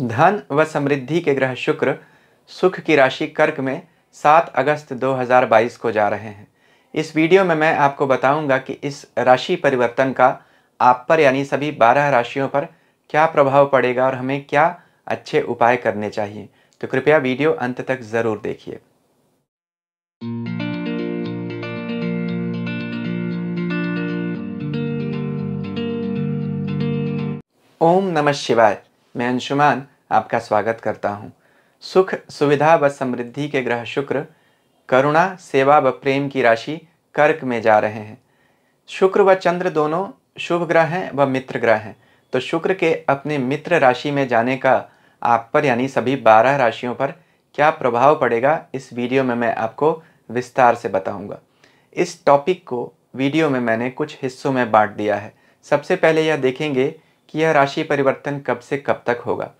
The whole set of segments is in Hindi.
धन व समृद्धि के ग्रह शुक्र सुख की राशि कर्क में 7 अगस्त 2022 को जा रहे हैं इस वीडियो में मैं आपको बताऊंगा कि इस राशि परिवर्तन का आप पर यानी सभी 12 राशियों पर क्या प्रभाव पड़ेगा और हमें क्या अच्छे उपाय करने चाहिए तो कृपया वीडियो अंत तक ज़रूर देखिए ओम नमः शिवाय मैं अंशुमान आपका स्वागत करता हूँ सुख सुविधा व समृद्धि के ग्रह शुक्र करुणा सेवा व प्रेम की राशि कर्क में जा रहे हैं शुक्र व चंद्र दोनों शुभ ग्रह हैं व मित्र ग्रह हैं तो शुक्र के अपने मित्र राशि में जाने का आप पर यानी सभी बारह राशियों पर क्या प्रभाव पड़ेगा इस वीडियो में मैं आपको विस्तार से बताऊंगा इस टॉपिक को वीडियो में मैंने कुछ हिस्सों में बांट दिया है सबसे पहले यह देखेंगे कि यह राशि परिवर्तन कब से कब तक होगा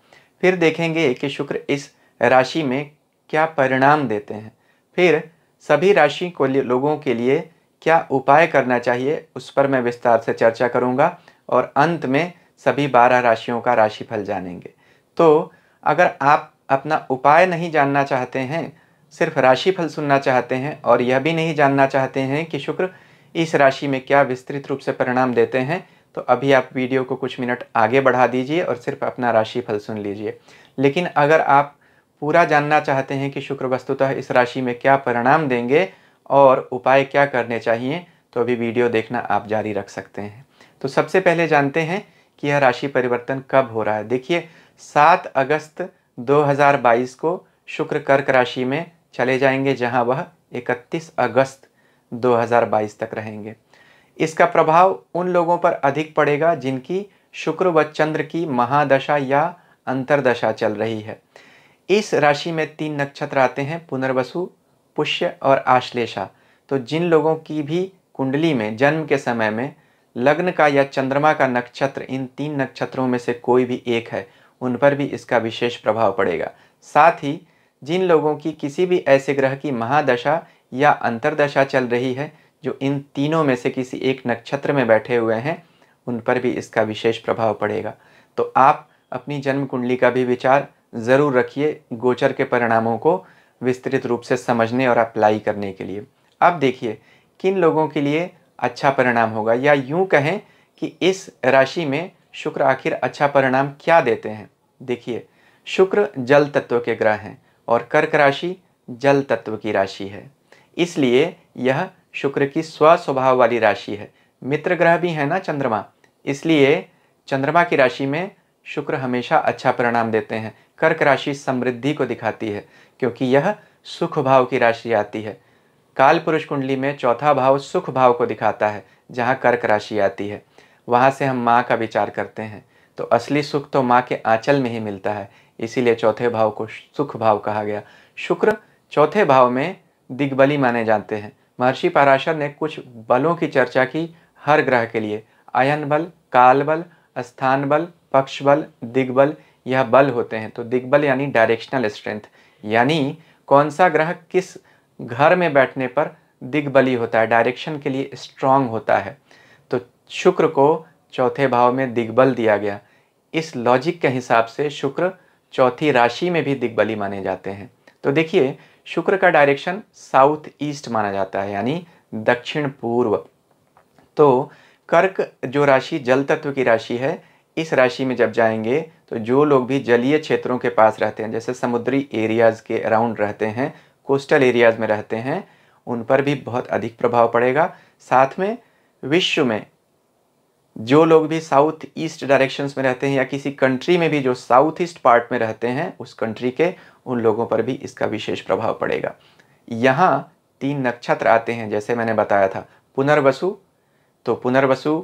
फिर देखेंगे कि शुक्र इस राशि में क्या परिणाम देते हैं फिर सभी राशि को लोगों के लिए क्या उपाय करना चाहिए उस पर मैं विस्तार से चर्चा करूंगा और अंत में सभी बारह राशियों का राशिफल जानेंगे तो अगर आप अपना उपाय नहीं जानना चाहते हैं सिर्फ राशिफल सुनना चाहते हैं और यह भी नहीं जानना चाहते हैं कि शुक्र इस राशि में क्या विस्तृत रूप से परिणाम देते हैं तो अभी आप वीडियो को कुछ मिनट आगे बढ़ा दीजिए और सिर्फ अपना राशिफल सुन लीजिए लेकिन अगर आप पूरा जानना चाहते हैं कि शुक्र वस्तुतः इस राशि में क्या परिणाम देंगे और उपाय क्या करने चाहिए तो अभी वीडियो देखना आप जारी रख सकते हैं तो सबसे पहले जानते हैं कि यह राशि परिवर्तन कब हो रहा है देखिए सात अगस्त 2022 को शुक्र कर्क राशि में चले जाएंगे जहां वह 31 अगस्त 2022 तक रहेंगे इसका प्रभाव उन लोगों पर अधिक पड़ेगा जिनकी शुक्र व चंद्र की महादशा या अंतरदशा चल रही है इस राशि में तीन नक्षत्र आते हैं पुनर्वसु पुष्य और आश्लेषा तो जिन लोगों की भी कुंडली में जन्म के समय में लग्न का या चंद्रमा का नक्षत्र इन तीन नक्षत्रों में से कोई भी एक है उन पर भी इसका विशेष प्रभाव पड़ेगा साथ ही जिन लोगों की किसी भी ऐसे ग्रह की महादशा या अंतरदशा चल रही है जो इन तीनों में से किसी एक नक्षत्र में बैठे हुए हैं उन पर भी इसका विशेष प्रभाव पड़ेगा तो आप अपनी जन्म कुंडली का भी विचार ज़रूर रखिए गोचर के परिणामों को विस्तृत रूप से समझने और अप्लाई करने के लिए अब देखिए किन लोगों के लिए अच्छा परिणाम होगा या यूँ कहें कि इस राशि में शुक्र आखिर अच्छा परिणाम क्या देते हैं देखिए शुक्र जल तत्व के ग्रह हैं और कर्क राशि जल तत्व की राशि है इसलिए यह शुक्र की स्व स्वभाव वाली राशि है मित्र ग्रह भी है ना चंद्रमा इसलिए चंद्रमा की राशि में शुक्र हमेशा अच्छा परिणाम देते हैं कर्क राशि समृद्धि को दिखाती है क्योंकि यह सुख भाव की राशि आती है काल पुरुष कुंडली में चौथा भाव सुख भाव को दिखाता है जहाँ कर्क राशि आती है वहाँ से हम माँ का विचार करते हैं तो असली सुख तो माँ के आंचल में ही मिलता है इसीलिए चौथे भाव को सुख भाव कहा गया शुक्र चौथे भाव में दिग्बली माने जाते हैं महर्षि पाराशर ने कुछ बलों की चर्चा की हर ग्रह के लिए अयन बल काल बल स्थान बल पक्ष बल दिग्बल यह बल होते हैं तो दिग्बल यानी डायरेक्शनल स्ट्रेंथ यानी कौन सा ग्रह किस घर में बैठने पर दिग्बली होता है डायरेक्शन के लिए स्ट्रांग होता है तो शुक्र को चौथे भाव में दिग्बल दिया गया इस लॉजिक के हिसाब से शुक्र चौथी राशि में भी दिग्बली माने जाते हैं तो देखिए शुक्र का डायरेक्शन साउथ ईस्ट माना जाता है यानी दक्षिण पूर्व तो कर्क जो राशि जल तत्व की राशि है इस राशि में जब जाएंगे तो जो लोग भी जलीय क्षेत्रों के पास रहते हैं जैसे समुद्री एरियाज़ के अराउंड रहते हैं कोस्टल एरियाज़ में रहते हैं उन पर भी बहुत अधिक प्रभाव पड़ेगा साथ में विश्व में जो लोग भी साउथ ईस्ट डायरेक्शंस में रहते हैं या किसी कंट्री में भी जो साउथ ईस्ट पार्ट में रहते हैं उस कंट्री के उन लोगों पर भी इसका विशेष प्रभाव पड़ेगा यहाँ तीन नक्षत्र आते हैं जैसे मैंने बताया था पुनर्वसु तो पुनर्वसु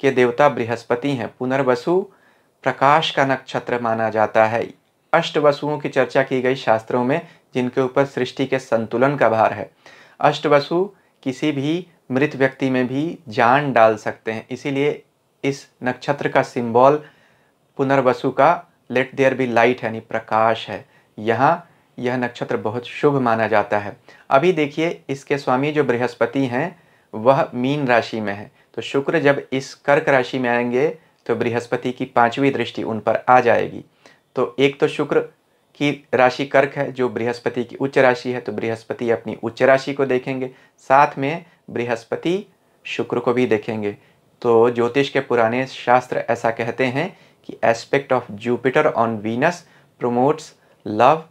के देवता बृहस्पति हैं पुनर्वसु प्रकाश का नक्षत्र माना जाता है अष्ट वसुओं की चर्चा की गई शास्त्रों में जिनके ऊपर सृष्टि के संतुलन का भार है अष्ट वसु किसी भी मृत व्यक्ति में भी जान डाल सकते हैं इसीलिए इस नक्षत्र का सिंबल पुनर्वसु का लेट देयर बी लाइट यानी प्रकाश है यहाँ यह नक्षत्र बहुत शुभ माना जाता है अभी देखिए इसके स्वामी जो बृहस्पति हैं वह मीन राशि में है तो शुक्र जब इस कर्क राशि में आएंगे तो बृहस्पति की पांचवी दृष्टि उन पर आ जाएगी तो एक तो शुक्र की राशि कर्क है जो बृहस्पति की उच्च राशि है तो बृहस्पति अपनी उच्च राशि को देखेंगे साथ में बृहस्पति शुक्र को भी देखेंगे तो ज्योतिष के पुराने शास्त्र ऐसा कहते हैं कि aspect of Jupiter on Venus promotes love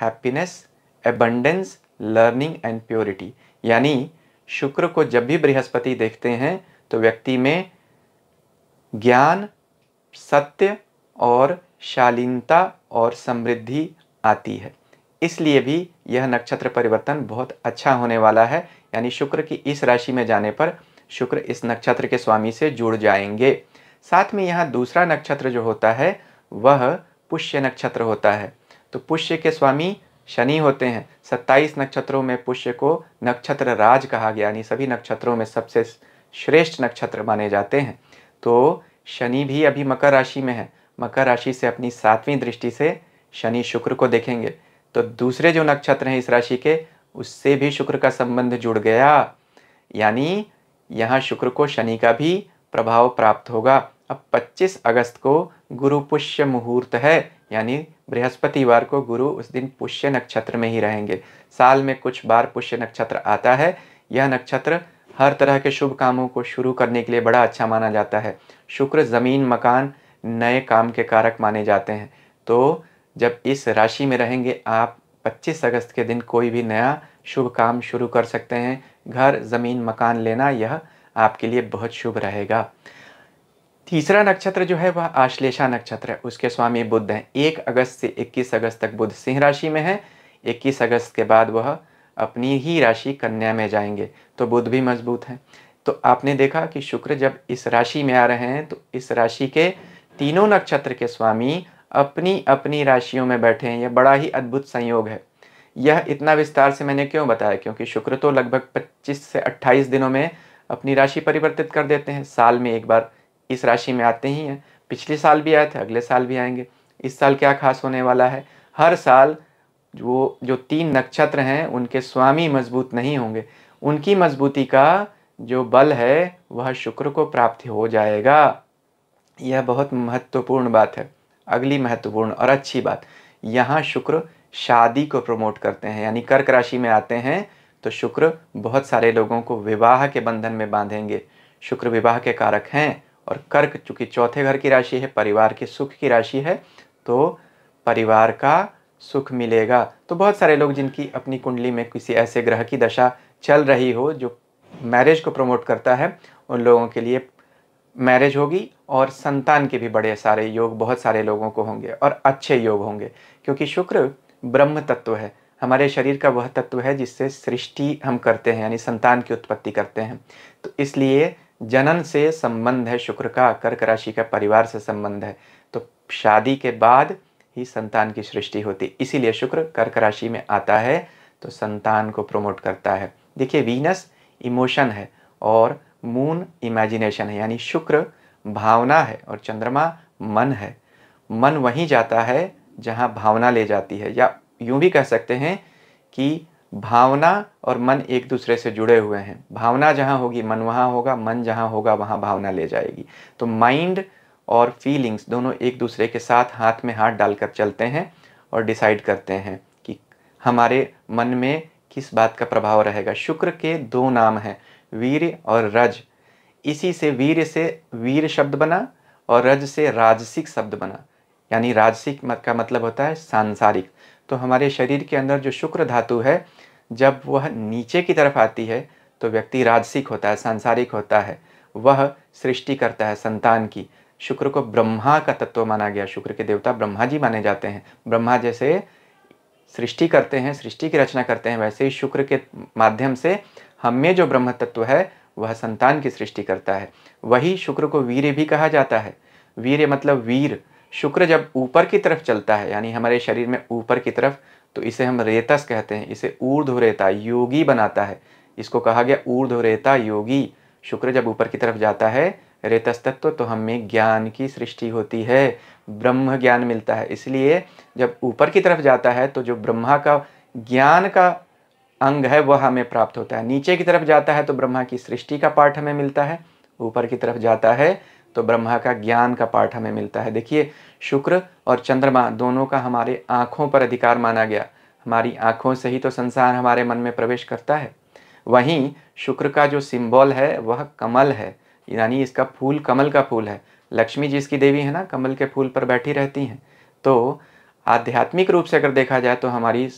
happiness abundance learning and purity यानी शुक्र को जब भी बृहस्पति देखते हैं तो व्यक्ति में ज्ञान सत्य और शालीनता और समृद्धि आती है इसलिए भी यह नक्षत्र परिवर्तन बहुत अच्छा होने वाला है यानी शुक्र की इस राशि में जाने पर शुक्र इस नक्षत्र के स्वामी से जुड़ जाएंगे साथ में यहाँ दूसरा नक्षत्र जो होता है वह पुष्य नक्षत्र होता है तो पुष्य के स्वामी शनि होते हैं सत्ताईस नक्षत्रों में पुष्य को नक्षत्र राज कहा गया यानी सभी नक्षत्रों में सबसे श्रेष्ठ नक्षत्र माने जाते हैं तो शनि भी अभी मकर राशि में है मकर राशि से अपनी सातवीं दृष्टि से शनि शुक्र को देखेंगे तो दूसरे जो नक्षत्र हैं इस राशि के उससे भी शुक्र का संबंध जुड़ गया यानी यहाँ शुक्र को शनि का भी प्रभाव प्राप्त होगा अब 25 अगस्त को गुरु पुष्य मुहूर्त है यानी बृहस्पतिवार को गुरु उस दिन पुष्य नक्षत्र में ही रहेंगे साल में कुछ बार पुष्य नक्षत्र आता है यह नक्षत्र हर तरह के शुभ कामों को शुरू करने के लिए बड़ा अच्छा माना जाता है शुक्र ज़मीन मकान नए काम के कारक माने जाते हैं तो जब इस राशि में रहेंगे आप 25 अगस्त के दिन कोई भी नया शुभ काम शुरू कर सकते हैं घर ज़मीन मकान लेना यह आपके लिए बहुत शुभ रहेगा तीसरा नक्षत्र जो है वह आश्लेषा नक्षत्र है उसके स्वामी बुद्ध हैं एक अगस्त से इक्कीस अगस्त तक बुद्ध सिंह राशि में है इक्कीस अगस्त के बाद वह अपनी ही राशि कन्या में जाएंगे तो बुद्ध भी मजबूत हैं तो आपने देखा कि शुक्र जब इस राशि में आ रहे हैं तो इस राशि के तीनों नक्षत्र के स्वामी अपनी अपनी राशियों में बैठे हैं यह बड़ा ही अद्भुत संयोग है यह इतना विस्तार से मैंने क्यों बताया क्योंकि शुक्र तो लगभग 25 से 28 दिनों में अपनी राशि परिवर्तित कर देते हैं साल में एक बार इस राशि में आते ही हैं पिछले साल भी आए थे अगले साल भी आएंगे इस साल क्या खास होने वाला है हर साल वो जो तीन नक्षत्र हैं उनके स्वामी मजबूत नहीं होंगे उनकी मजबूती का जो बल है वह शुक्र को प्राप्त हो जाएगा यह बहुत महत्वपूर्ण बात है अगली महत्वपूर्ण और अच्छी बात यहाँ शुक्र शादी को प्रमोट करते हैं यानी कर्क राशि में आते हैं तो शुक्र बहुत सारे लोगों को विवाह के बंधन में बांधेंगे शुक्र विवाह के कारक हैं और कर्क चूँकि चौथे घर की राशि है परिवार के सुख की राशि है तो परिवार का सुख मिलेगा तो बहुत सारे लोग जिनकी अपनी कुंडली में किसी ऐसे ग्रह की दशा चल रही हो जो मैरिज को प्रमोट करता है उन लोगों के लिए मैरिज होगी और संतान के भी बड़े सारे योग बहुत सारे लोगों को होंगे और अच्छे योग होंगे क्योंकि शुक्र ब्रह्म तत्व है हमारे शरीर का वह तत्व है जिससे सृष्टि हम करते हैं यानी संतान की उत्पत्ति करते हैं तो इसलिए जनन से संबंध है शुक्र का कर्क राशि का परिवार से संबंध है तो शादी के बाद ही संतान की सृष्टि होती इसीलिए शुक्र कर्क राशि में आता है तो संतान को प्रमोट करता है देखिए वीनस इमोशन है और मून इमेजिनेशन है यानी शुक्र भावना है और चंद्रमा मन है मन वहीं जाता है जहाँ भावना ले जाती है या यूं भी कह सकते हैं कि भावना और मन एक दूसरे से जुड़े हुए हैं भावना जहाँ होगी मन वहाँ होगा मन जहाँ होगा वहाँ भावना ले जाएगी तो माइंड और फीलिंग्स दोनों एक दूसरे के साथ हाथ में हाथ डालकर चलते हैं और डिसाइड करते हैं कि हमारे मन में किस बात का प्रभाव रहेगा शुक्र के दो नाम हैं वीर और रज इसी से वीर से वीर शब्द बना और रज से राजसिक शब्द बना यानी राजसिक का मतलब होता है सांसारिक तो हमारे शरीर के अंदर जो शुक्र धातु है जब वह नीचे की तरफ आती है तो व्यक्ति राजसिक होता है सांसारिक होता है वह सृष्टि करता है संतान की शुक्र को ब्रह्मा का तत्व माना गया शुक्र के देवता ब्रह्मा जी माने जाते हैं ब्रह्मा जैसे सृष्टि करते हैं सृष्टि की रचना करते हैं वैसे ही शुक्र के माध्यम से हमें जो ब्रह्म तत्व है वह संतान की सृष्टि करता है वही शुक्र को वीर भी कहा जाता है वीर मतलब वीर शुक्र जब ऊपर की तरफ चलता है यानी हमारे शरीर में ऊपर की तरफ तो इसे हम रेतस कहते हैं इसे ऊर्ध्वरेता योगी बनाता है इसको कहा गया ऊर्ध्वरेता योगी शुक्र जब ऊपर की तरफ जाता है रेतस तत्व तो हमें ज्ञान की सृष्टि होती है ब्रह्म ज्ञान मिलता है इसलिए जब ऊपर की तरफ जाता है तो जो ब्रह्मा का ज्ञान का अंग है वह हमें प्राप्त होता है नीचे की तरफ जाता है तो ब्रह्मा की सृष्टि का पाठ हमें मिलता है ऊपर की तरफ जाता है तो ब्रह्मा का ज्ञान का पाठ हमें मिलता है देखिए शुक्र और चंद्रमा दोनों का हमारे आँखों पर अधिकार माना गया हमारी आँखों से ही तो संसार हमारे मन में प्रवेश करता है वहीं शुक्र का जो सिंबल है वह कमल है यानी इसका फूल कमल का फूल है लक्ष्मी जी इसकी देवी है ना कमल के फूल पर बैठी रहती हैं तो आध्यात्मिक रूप से अगर देखा जाए तो हमारी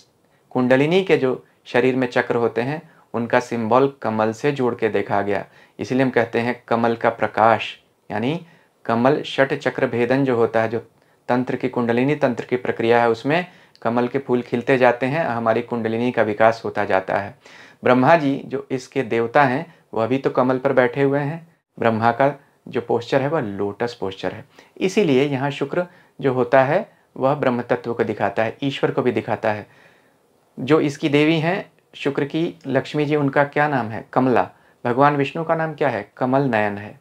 कुंडलिनी के जो शरीर में चक्र होते हैं उनका सिंबल कमल से जोड़ के देखा गया इसलिए हम कहते हैं कमल का प्रकाश यानी कमल शट चक्र भेदन जो होता है जो तंत्र की कुंडलिनी तंत्र की प्रक्रिया है उसमें कमल के फूल खिलते जाते हैं हमारी कुंडलिनी का विकास होता जाता है ब्रह्मा जी जो इसके देवता हैं वह भी तो कमल पर बैठे हुए हैं ब्रह्मा का जो पोस्चर है वह लोटस पोस्चर है इसीलिए यहाँ शुक्र जो होता है वह ब्रह्म तत्व को दिखाता है ईश्वर को भी दिखाता है जो इसकी देवी हैं शुक्र की लक्ष्मी जी उनका क्या नाम है कमला भगवान विष्णु का नाम क्या है कमल नयन है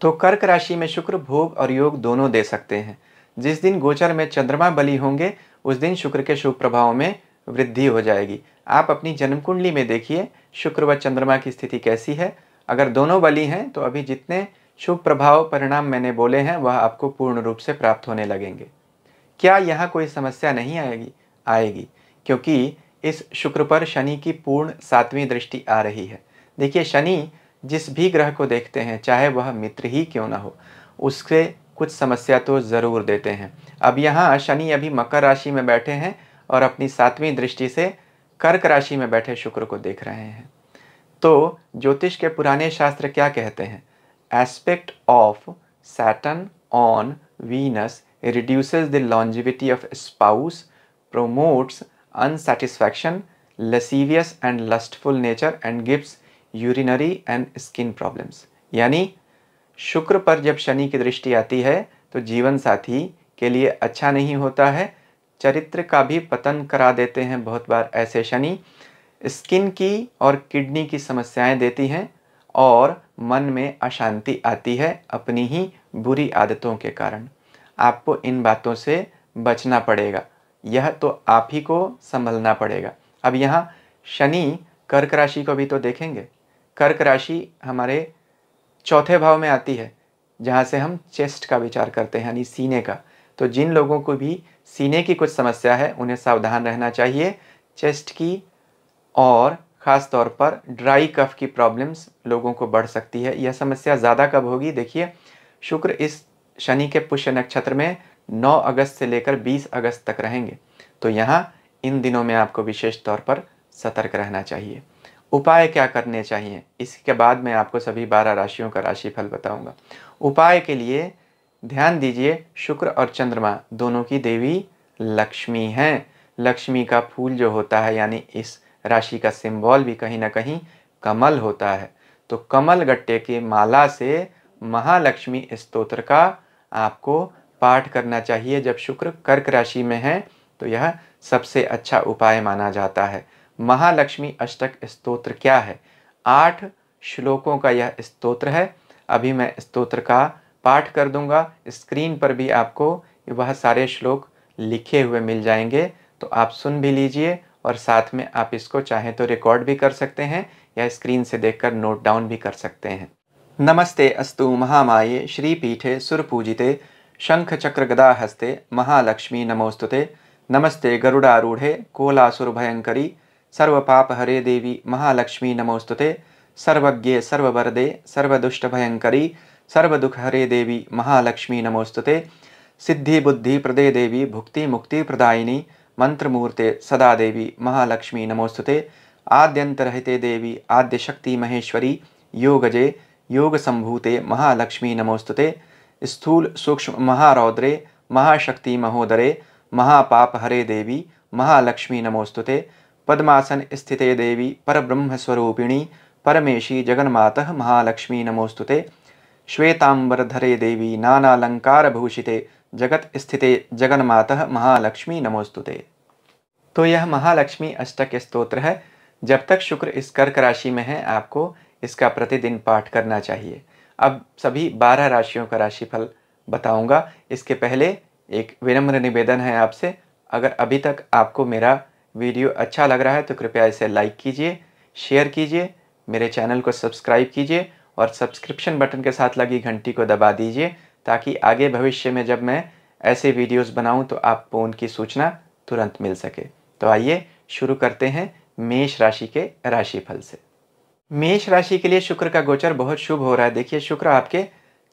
तो कर्क राशि में शुक्र भोग और योग दोनों दे सकते हैं जिस दिन गोचर में चंद्रमा बली होंगे उस दिन शुक्र के शुभ प्रभाव में वृद्धि हो जाएगी आप अपनी जन्म कुंडली में देखिए शुक्र व चंद्रमा की स्थिति कैसी है अगर दोनों बलि हैं तो अभी जितने शुभ प्रभाव परिणाम मैंने बोले हैं वह आपको पूर्ण रूप से प्राप्त होने लगेंगे क्या यहाँ कोई समस्या नहीं आएगी आएगी क्योंकि इस शुक्र पर शनि की पूर्ण सातवीं दृष्टि आ रही है देखिए शनि जिस भी ग्रह को देखते हैं चाहे वह मित्र ही क्यों ना हो उससे कुछ समस्या तो ज़रूर देते हैं अब यहाँ शनि अभी मकर राशि में बैठे हैं और अपनी सातवीं दृष्टि से कर्क राशि में बैठे शुक्र को देख रहे हैं तो ज्योतिष के पुराने शास्त्र क्या कहते हैं aspect of Saturn on Venus reduces the longevity of spouse promotes unsatisfaction lascivious and lustful nature and gives urinary and skin problems यानी शुक्र पर जब शनि की दृष्टि आती है तो जीवन साथी के लिए अच्छा नहीं होता है चरित्र का भी पतन करा देते हैं बहुत बार ऐसे शनि स्किन की और किडनी की समस्याएं देती हैं और मन में अशांति आती है अपनी ही बुरी आदतों के कारण आपको इन बातों से बचना पड़ेगा यह तो आप ही को संभलना पड़ेगा अब यहाँ शनि कर्क राशि को भी तो देखेंगे कर्क राशि हमारे चौथे भाव में आती है जहाँ से हम चेस्ट का विचार करते हैं यानी सीने का तो जिन लोगों को भी सीने की कुछ समस्या है उन्हें सावधान रहना चाहिए चेस्ट की और ख़ास तौर पर ड्राई कफ की प्रॉब्लम्स लोगों को बढ़ सकती है यह समस्या ज़्यादा कब होगी देखिए शुक्र इस शनि के पुष्य नक्षत्र में 9 अगस्त से लेकर 20 अगस्त तक रहेंगे तो यहाँ इन दिनों में आपको विशेष तौर पर सतर्क रहना चाहिए उपाय क्या करने चाहिए इसके बाद मैं आपको सभी बारह राशियों का राशिफल बताऊंगा उपाय के लिए ध्यान दीजिए शुक्र और चंद्रमा दोनों की देवी लक्ष्मी हैं लक्ष्मी का फूल जो होता है यानी इस राशि का सिंबल भी कहीं ना कहीं कमल होता है तो कमल गट्टे के माला से महालक्ष्मी स्त्रोत्र का आपको पाठ करना चाहिए जब शुक्र कर्क राशि में है तो यह सबसे अच्छा उपाय माना जाता है महालक्ष्मी अष्टक स्तोत्र क्या है आठ श्लोकों का यह स्तोत्र है अभी मैं स्तोत्र का पाठ कर दूंगा स्क्रीन पर भी आपको वह सारे श्लोक लिखे हुए मिल जाएंगे तो आप सुन भी लीजिए और साथ में आप इसको चाहें तो रिकॉर्ड भी कर सकते हैं या स्क्रीन से देखकर नोट डाउन भी कर सकते हैं नमस्ते अस्तु महामाये श्रीपीठे सुरपूजिते शंख चक्र गदा हस्ते महालक्ष्मी नमोस्तुते नमस्ते गरुड़ारूढ़े कोलासुर भयंकरी सर्व पाप हरे देवी महालक्ष्मी नमोस्तुते सर्वज्ञे सर्ववरदे सर्वदुष्टभयंकरी सर्वदुख हरे देवी महालक्ष्मी नमोस्तुते सिद्धि बुद्धि प्रदे देवी भुक्ति मुक्ति प्रदायिनी मंत्रमूर्ते सदा देवी महालक्ष्मी नमोस्तुते आद्यंतरहिते देवी आद्यशक्ति महेश्वरी योगजे योग संभूते महालक्ष्मी नमोस्तुते स्थूल सूक्ष्म महारौद्रे महाशक्ति महोदरे महापाप हरे देवी महालक्ष्मी नमोस्तुते पद्मासन स्थिते देवी परब्रह्मस्वरूपिणी परमेशी जगन्माता महालक्ष्मी नमोस्तुते श्वेतांबरधरे देवी भूषिते जगत स्थिते जगन्माता महालक्ष्मी नमोस्तुते तो यह महालक्ष्मी अष्टक स्तोत्र है जब तक शुक्र इस कर्क राशि में है आपको इसका प्रतिदिन पाठ करना चाहिए अब सभी बारह राशियों का राशिफल बताऊंगा इसके पहले एक विनम्र निवेदन है आपसे अगर अभी तक आपको मेरा वीडियो अच्छा लग रहा है तो कृपया इसे लाइक कीजिए शेयर कीजिए मेरे चैनल को सब्सक्राइब कीजिए और सब्सक्रिप्शन बटन के साथ लगी घंटी को दबा दीजिए ताकि आगे भविष्य में जब मैं ऐसे वीडियोस बनाऊं तो आपको उनकी सूचना तुरंत मिल सके तो आइए शुरू करते हैं मेष राशि के राशिफल से मेष राशि के लिए शुक्र का गोचर बहुत शुभ हो रहा है देखिए शुक्र आपके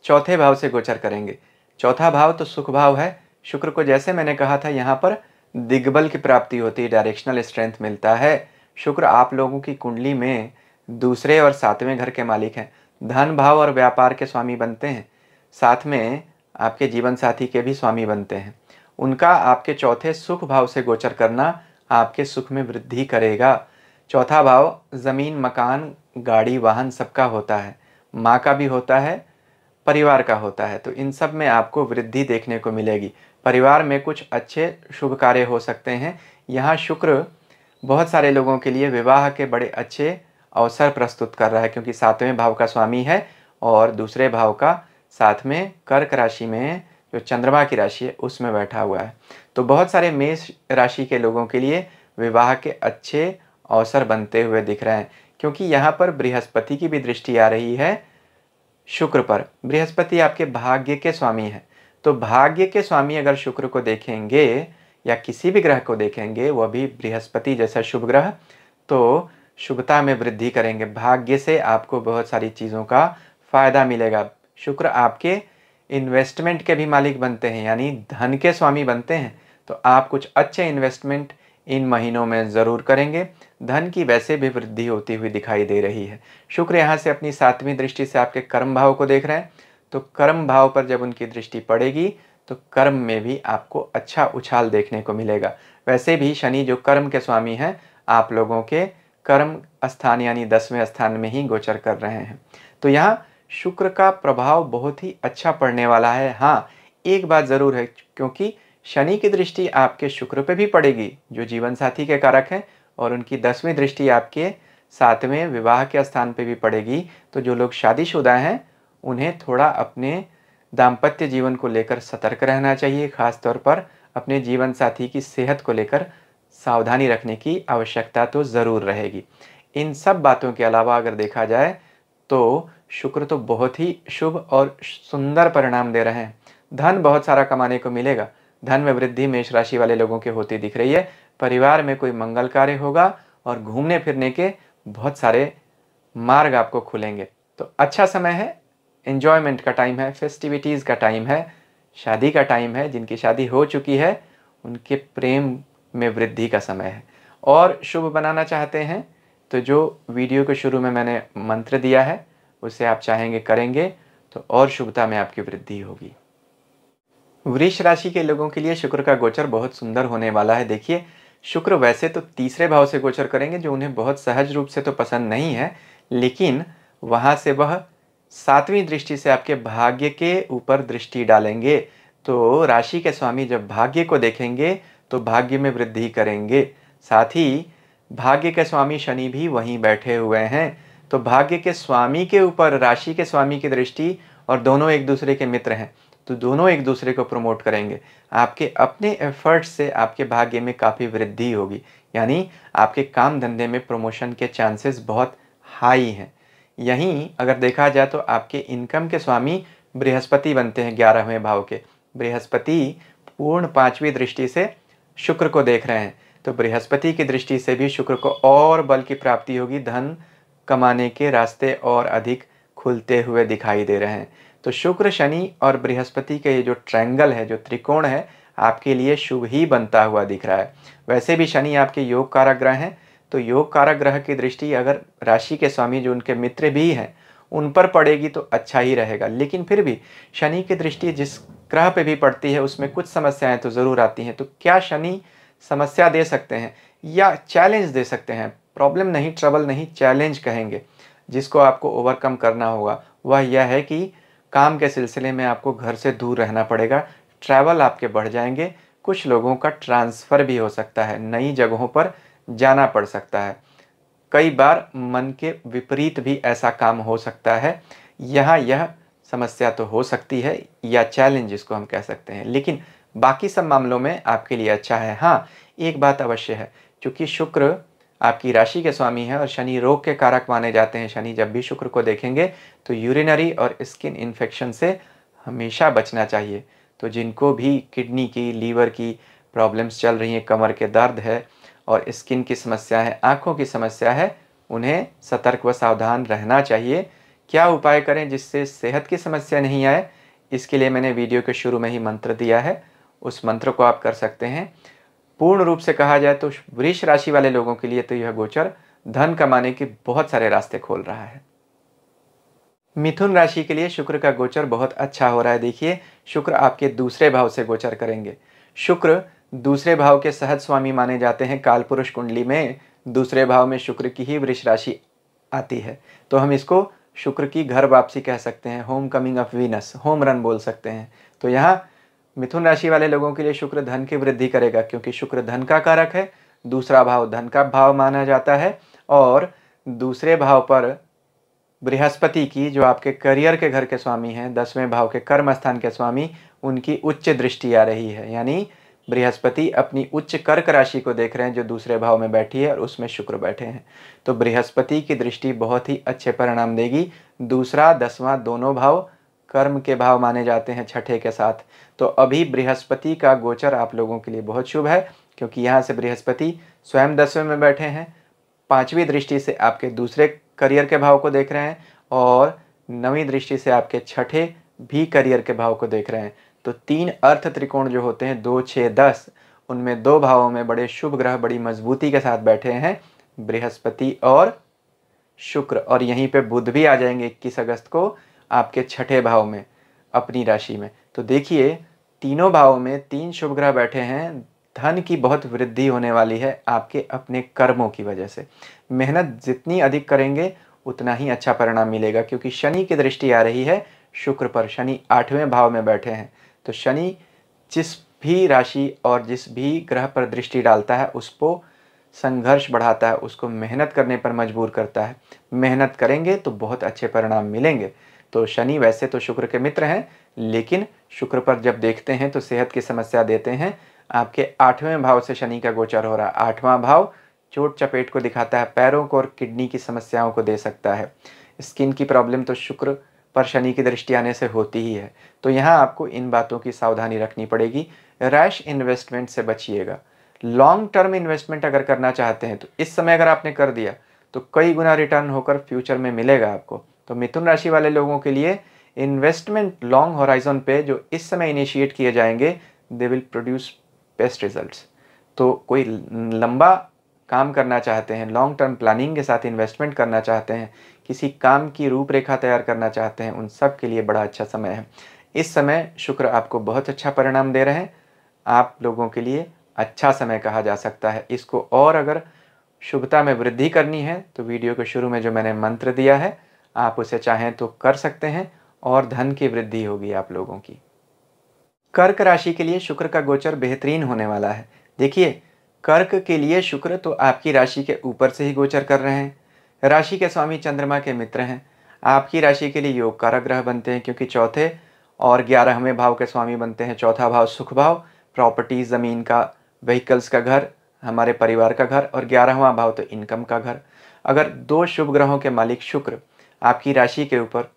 चौथे भाव से गोचर करेंगे चौथा भाव तो सुख भाव है शुक्र को जैसे मैंने कहा था यहाँ पर दिग्बल की प्राप्ति होती है डायरेक्शनल स्ट्रेंथ मिलता है शुक्र आप लोगों की कुंडली में दूसरे और सातवें घर के मालिक हैं धन भाव और व्यापार के स्वामी बनते हैं साथ में आपके जीवन साथी के भी स्वामी बनते हैं उनका आपके चौथे सुख भाव से गोचर करना आपके सुख में वृद्धि करेगा चौथा भाव ज़मीन मकान गाड़ी वाहन सबका होता है माँ का भी होता है परिवार का होता है तो इन सब में आपको वृद्धि देखने को मिलेगी परिवार में कुछ अच्छे शुभ कार्य हो सकते हैं यहाँ शुक्र बहुत सारे लोगों के लिए विवाह के बड़े अच्छे अवसर प्रस्तुत कर रहा है क्योंकि सातवें भाव का स्वामी है और दूसरे भाव का साथ में कर्क राशि में जो चंद्रमा की राशि है उसमें बैठा हुआ है तो बहुत सारे मेष राशि के लोगों के लिए विवाह के अच्छे अवसर बनते हुए दिख रहे हैं क्योंकि यहाँ पर बृहस्पति की भी दृष्टि आ रही है शुक्र पर बृहस्पति आपके भाग्य के स्वामी हैं तो भाग्य के स्वामी अगर शुक्र को देखेंगे या किसी भी ग्रह को देखेंगे वह भी बृहस्पति जैसा शुभ ग्रह तो शुभता में वृद्धि करेंगे भाग्य से आपको बहुत सारी चीज़ों का फ़ायदा मिलेगा शुक्र आपके इन्वेस्टमेंट के भी मालिक बनते हैं यानी धन के स्वामी बनते हैं तो आप कुछ अच्छे इन्वेस्टमेंट इन महीनों में ज़रूर करेंगे धन की वैसे भी वृद्धि होती हुई दिखाई दे रही है शुक्र यहाँ से अपनी सातवीं दृष्टि से आपके कर्म भाव को देख रहे हैं तो कर्म भाव पर जब उनकी दृष्टि पड़ेगी तो कर्म में भी आपको अच्छा उछाल देखने को मिलेगा वैसे भी शनि जो कर्म के स्वामी हैं आप लोगों के कर्म स्थान यानी दसवें स्थान में ही गोचर कर रहे हैं तो यहाँ शुक्र का प्रभाव बहुत ही अच्छा पड़ने वाला है हाँ एक बात ज़रूर है क्योंकि शनि की दृष्टि आपके शुक्र पे भी पड़ेगी जो जीवन साथी के कारक हैं और उनकी दसवीं दृष्टि आपके सातवें विवाह के स्थान पे भी पड़ेगी तो जो लोग शादीशुदा हैं उन्हें थोड़ा अपने दाम्पत्य जीवन को लेकर सतर्क रहना चाहिए खासतौर पर अपने जीवन साथी की सेहत को लेकर सावधानी रखने की आवश्यकता तो ज़रूर रहेगी इन सब बातों के अलावा अगर देखा जाए तो शुक्र तो बहुत ही शुभ और सुंदर परिणाम दे रहे हैं धन बहुत सारा कमाने को मिलेगा धन में वृद्धि मेष राशि वाले लोगों के होती दिख रही है परिवार में कोई मंगल कार्य होगा और घूमने फिरने के बहुत सारे मार्ग आपको खुलेंगे तो अच्छा समय है इन्जॉयमेंट का टाइम है फेस्टिविटीज़ का टाइम है शादी का टाइम है जिनकी शादी हो चुकी है उनके प्रेम में वृद्धि का समय है और शुभ बनाना चाहते हैं तो जो वीडियो के शुरू में मैंने मंत्र दिया है उसे आप चाहेंगे करेंगे तो और शुभता में आपकी वृद्धि होगी वृष राशि के लोगों के लिए शुक्र का गोचर बहुत सुंदर होने वाला है देखिए शुक्र वैसे तो तीसरे भाव से गोचर करेंगे जो उन्हें बहुत सहज रूप से तो पसंद नहीं है लेकिन वहाँ से वह सातवीं दृष्टि से आपके भाग्य के ऊपर दृष्टि डालेंगे तो राशि के स्वामी जब भाग्य को देखेंगे तो भाग्य में वृद्धि करेंगे साथ ही भाग्य के स्वामी शनि भी वहीं बैठे हुए हैं तो भाग्य के स्वामी के ऊपर राशि के स्वामी की दृष्टि और दोनों एक दूसरे के मित्र हैं तो दोनों एक दूसरे को प्रमोट करेंगे आपके अपने एफर्ट्स से आपके भाग्य में काफ़ी वृद्धि होगी यानी आपके काम धंधे में प्रमोशन के चांसेस बहुत हाई हैं यहीं अगर देखा जाए तो आपके इनकम के स्वामी बृहस्पति बनते हैं ग्यारहवें भाव के बृहस्पति पूर्ण पांचवी दृष्टि से शुक्र को देख रहे हैं तो बृहस्पति की दृष्टि से भी शुक्र को और बल की प्राप्ति होगी धन कमाने के रास्ते और अधिक खुलते हुए दिखाई दे रहे हैं तो शुक्र शनि और बृहस्पति के ये जो ट्रैंगल है जो त्रिकोण है आपके लिए शुभ ही बनता हुआ दिख रहा है वैसे भी शनि आपके योग काराग्रह हैं तो योग कारक ग्रह की दृष्टि अगर राशि के स्वामी जो उनके मित्र भी हैं उन पर पड़ेगी तो अच्छा ही रहेगा लेकिन फिर भी शनि की दृष्टि जिस ग्रह पे भी पड़ती है उसमें कुछ समस्याएं तो ज़रूर आती हैं तो क्या शनि समस्या दे सकते हैं या चैलेंज दे सकते हैं प्रॉब्लम नहीं ट्रबल नहीं चैलेंज कहेंगे जिसको आपको ओवरकम करना होगा वह यह है कि काम के सिलसिले में आपको घर से दूर रहना पड़ेगा ट्रैवल आपके बढ़ जाएंगे कुछ लोगों का ट्रांसफ़र भी हो सकता है नई जगहों पर जाना पड़ सकता है कई बार मन के विपरीत भी ऐसा काम हो सकता है यहाँ यह समस्या तो हो सकती है या चैलेंज जिसको हम कह सकते हैं लेकिन बाकी सब मामलों में आपके लिए अच्छा है हाँ एक बात अवश्य है क्योंकि शुक्र आपकी राशि के स्वामी हैं और शनि रोग के कारक माने जाते हैं शनि जब भी शुक्र को देखेंगे तो यूरिनरी और स्किन इन्फेक्शन से हमेशा बचना चाहिए तो जिनको भी किडनी की लीवर की प्रॉब्लम्स चल रही हैं कमर के दर्द है और स्किन की समस्या है आँखों की समस्या है उन्हें सतर्क व सावधान रहना चाहिए क्या उपाय करें जिससे सेहत की समस्या नहीं आए इसके लिए मैंने वीडियो के शुरू में ही मंत्र दिया है उस मंत्र को आप कर सकते हैं पूर्ण रूप से कहा जाए तो वृक्ष राशि वाले लोगों के लिए तो यह गोचर धन कमाने के बहुत सारे रास्ते खोल रहा है मिथुन राशि के लिए शुक्र का गोचर बहुत अच्छा हो रहा है देखिए शुक्र आपके दूसरे भाव से गोचर करेंगे शुक्र दूसरे भाव के सहज स्वामी माने जाते हैं कालपुरुष कुंडली में दूसरे भाव में शुक्र की ही वृष राशि आती है तो हम इसको शुक्र की घर वापसी कह सकते हैं home coming of Venus home run बोल सकते हैं तो यहाँ मिथुन राशि वाले लोगों के लिए शुक्र धन की वृद्धि करेगा क्योंकि शुक्र धन का कारक है दूसरा भाव धन का भाव माना जाता है और दूसरे भाव पर बृहस्पति की जो आपके करियर के घर के स्वामी हैं दसवें भाव के कर्म स्थान के स्वामी उनकी उच्च दृष्टि आ रही है यानी बृहस्पति अपनी उच्च कर्क राशि को देख रहे हैं जो दूसरे भाव में बैठी है और उसमें शुक्र बैठे हैं तो बृहस्पति की दृष्टि बहुत ही अच्छे परिणाम देगी दूसरा दसवां दोनों भाव कर्म के भाव माने जाते हैं छठे के साथ तो अभी बृहस्पति का गोचर आप लोगों के लिए बहुत शुभ है क्योंकि यहाँ से बृहस्पति स्वयं दसवें में बैठे हैं पाँचवीं दृष्टि से आपके दूसरे करियर के भाव को देख रहे हैं और नवी दृष्टि से आपके छठे भी करियर के भाव को देख रहे हैं तो तीन अर्थ त्रिकोण जो होते हैं दो छः दस उनमें दो भावों में बड़े शुभ ग्रह बड़ी मजबूती के साथ बैठे हैं बृहस्पति और शुक्र और यहीं पे बुध भी आ जाएंगे इक्कीस अगस्त को आपके छठे भाव में अपनी राशि में तो देखिए तीनों भावों में तीन शुभ ग्रह बैठे हैं धन की बहुत वृद्धि होने वाली है आपके अपने कर्मों की वजह से मेहनत जितनी अधिक करेंगे उतना ही अच्छा परिणाम मिलेगा क्योंकि शनि की दृष्टि आ रही है शुक्र पर शनि आठवें भाव में बैठे हैं तो शनि जिस भी राशि और जिस भी ग्रह पर दृष्टि डालता है उसको संघर्ष बढ़ाता है उसको मेहनत करने पर मजबूर करता है मेहनत करेंगे तो बहुत अच्छे परिणाम मिलेंगे तो शनि वैसे तो शुक्र के मित्र हैं लेकिन शुक्र पर जब देखते हैं तो सेहत की समस्या देते हैं आपके आठवें भाव से शनि का गोचर हो रहा है आठवां भाव चोट चपेट को दिखाता है पैरों को और किडनी की समस्याओं को दे सकता है स्किन की प्रॉब्लम तो शुक्र पर शनि की दृष्टि आने से होती ही है तो यहाँ आपको इन बातों की सावधानी रखनी पड़ेगी रैश इन्वेस्टमेंट से बचिएगा लॉन्ग टर्म इन्वेस्टमेंट अगर करना चाहते हैं तो इस समय अगर आपने कर दिया तो कई गुना रिटर्न होकर फ्यूचर में मिलेगा आपको तो मिथुन राशि वाले लोगों के लिए इन्वेस्टमेंट लॉन्ग होराइजन पे जो इस समय इनिशिएट किए जाएंगे they will produce best results तो कोई लंबा काम करना चाहते हैं लॉन्ग टर्म प्लानिंग के साथ इन्वेस्टमेंट करना चाहते हैं किसी काम की रूपरेखा तैयार करना चाहते हैं उन सब के लिए बड़ा अच्छा समय है इस समय शुक्र आपको बहुत अच्छा परिणाम दे रहे हैं आप लोगों के लिए अच्छा समय कहा जा सकता है इसको और अगर शुभता में वृद्धि करनी है तो वीडियो के शुरू में जो मैंने मंत्र दिया है आप उसे चाहें तो कर सकते हैं और धन की वृद्धि होगी आप लोगों की कर्क राशि के लिए शुक्र का गोचर बेहतरीन होने वाला है देखिए कर्क के लिए शुक्र तो आपकी राशि के ऊपर से ही गोचर कर रहे हैं राशि के स्वामी चंद्रमा के मित्र हैं आपकी राशि के लिए योग कारक ग्रह बनते हैं क्योंकि चौथे और ग्यारहवें भाव के स्वामी बनते हैं चौथा भाव सुख भाव प्रॉपर्टी ज़मीन का व्हीकल्स का घर हमारे परिवार का घर और ग्यारहवा भाव तो इनकम का घर अगर दो शुभ ग्रहों के मालिक शुक्र आपकी राशि के ऊपर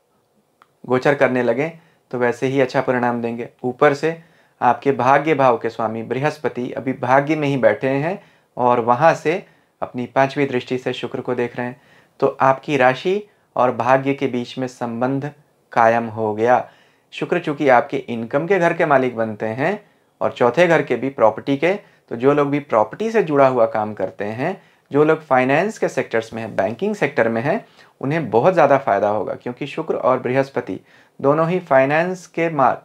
गोचर करने लगें तो वैसे ही अच्छा परिणाम देंगे ऊपर से आपके भाग्य भाव के स्वामी बृहस्पति अभी भाग्य में ही बैठे हैं और वहाँ से अपनी पांचवी दृष्टि से शुक्र को देख रहे हैं तो आपकी राशि और भाग्य के बीच में संबंध कायम हो गया शुक्र चूँकि आपके इनकम के घर के मालिक बनते हैं और चौथे घर के भी प्रॉपर्टी के तो जो लोग भी प्रॉपर्टी से जुड़ा हुआ काम करते हैं जो लोग फाइनेंस के सेक्टर्स में हैं बैंकिंग सेक्टर में हैं उन्हें बहुत ज़्यादा फ़ायदा होगा क्योंकि शुक्र और बृहस्पति दोनों ही फाइनेंस के मा,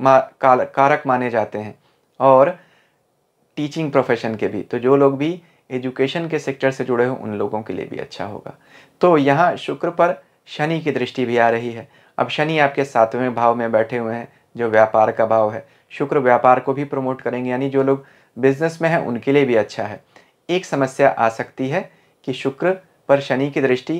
मा कारक माने जाते हैं और टीचिंग प्रोफेशन के भी तो जो लोग भी एजुकेशन के सेक्टर से जुड़े हों उन लोगों के लिए भी अच्छा होगा तो यहाँ शुक्र पर शनि की दृष्टि भी आ रही है अब शनि आपके सातवें भाव में बैठे हुए हैं जो व्यापार का भाव है शुक्र व्यापार को भी प्रमोट करेंगे यानी जो लोग बिजनेस में हैं उनके लिए भी अच्छा है एक समस्या आ सकती है कि शुक्र पर शनि की दृष्टि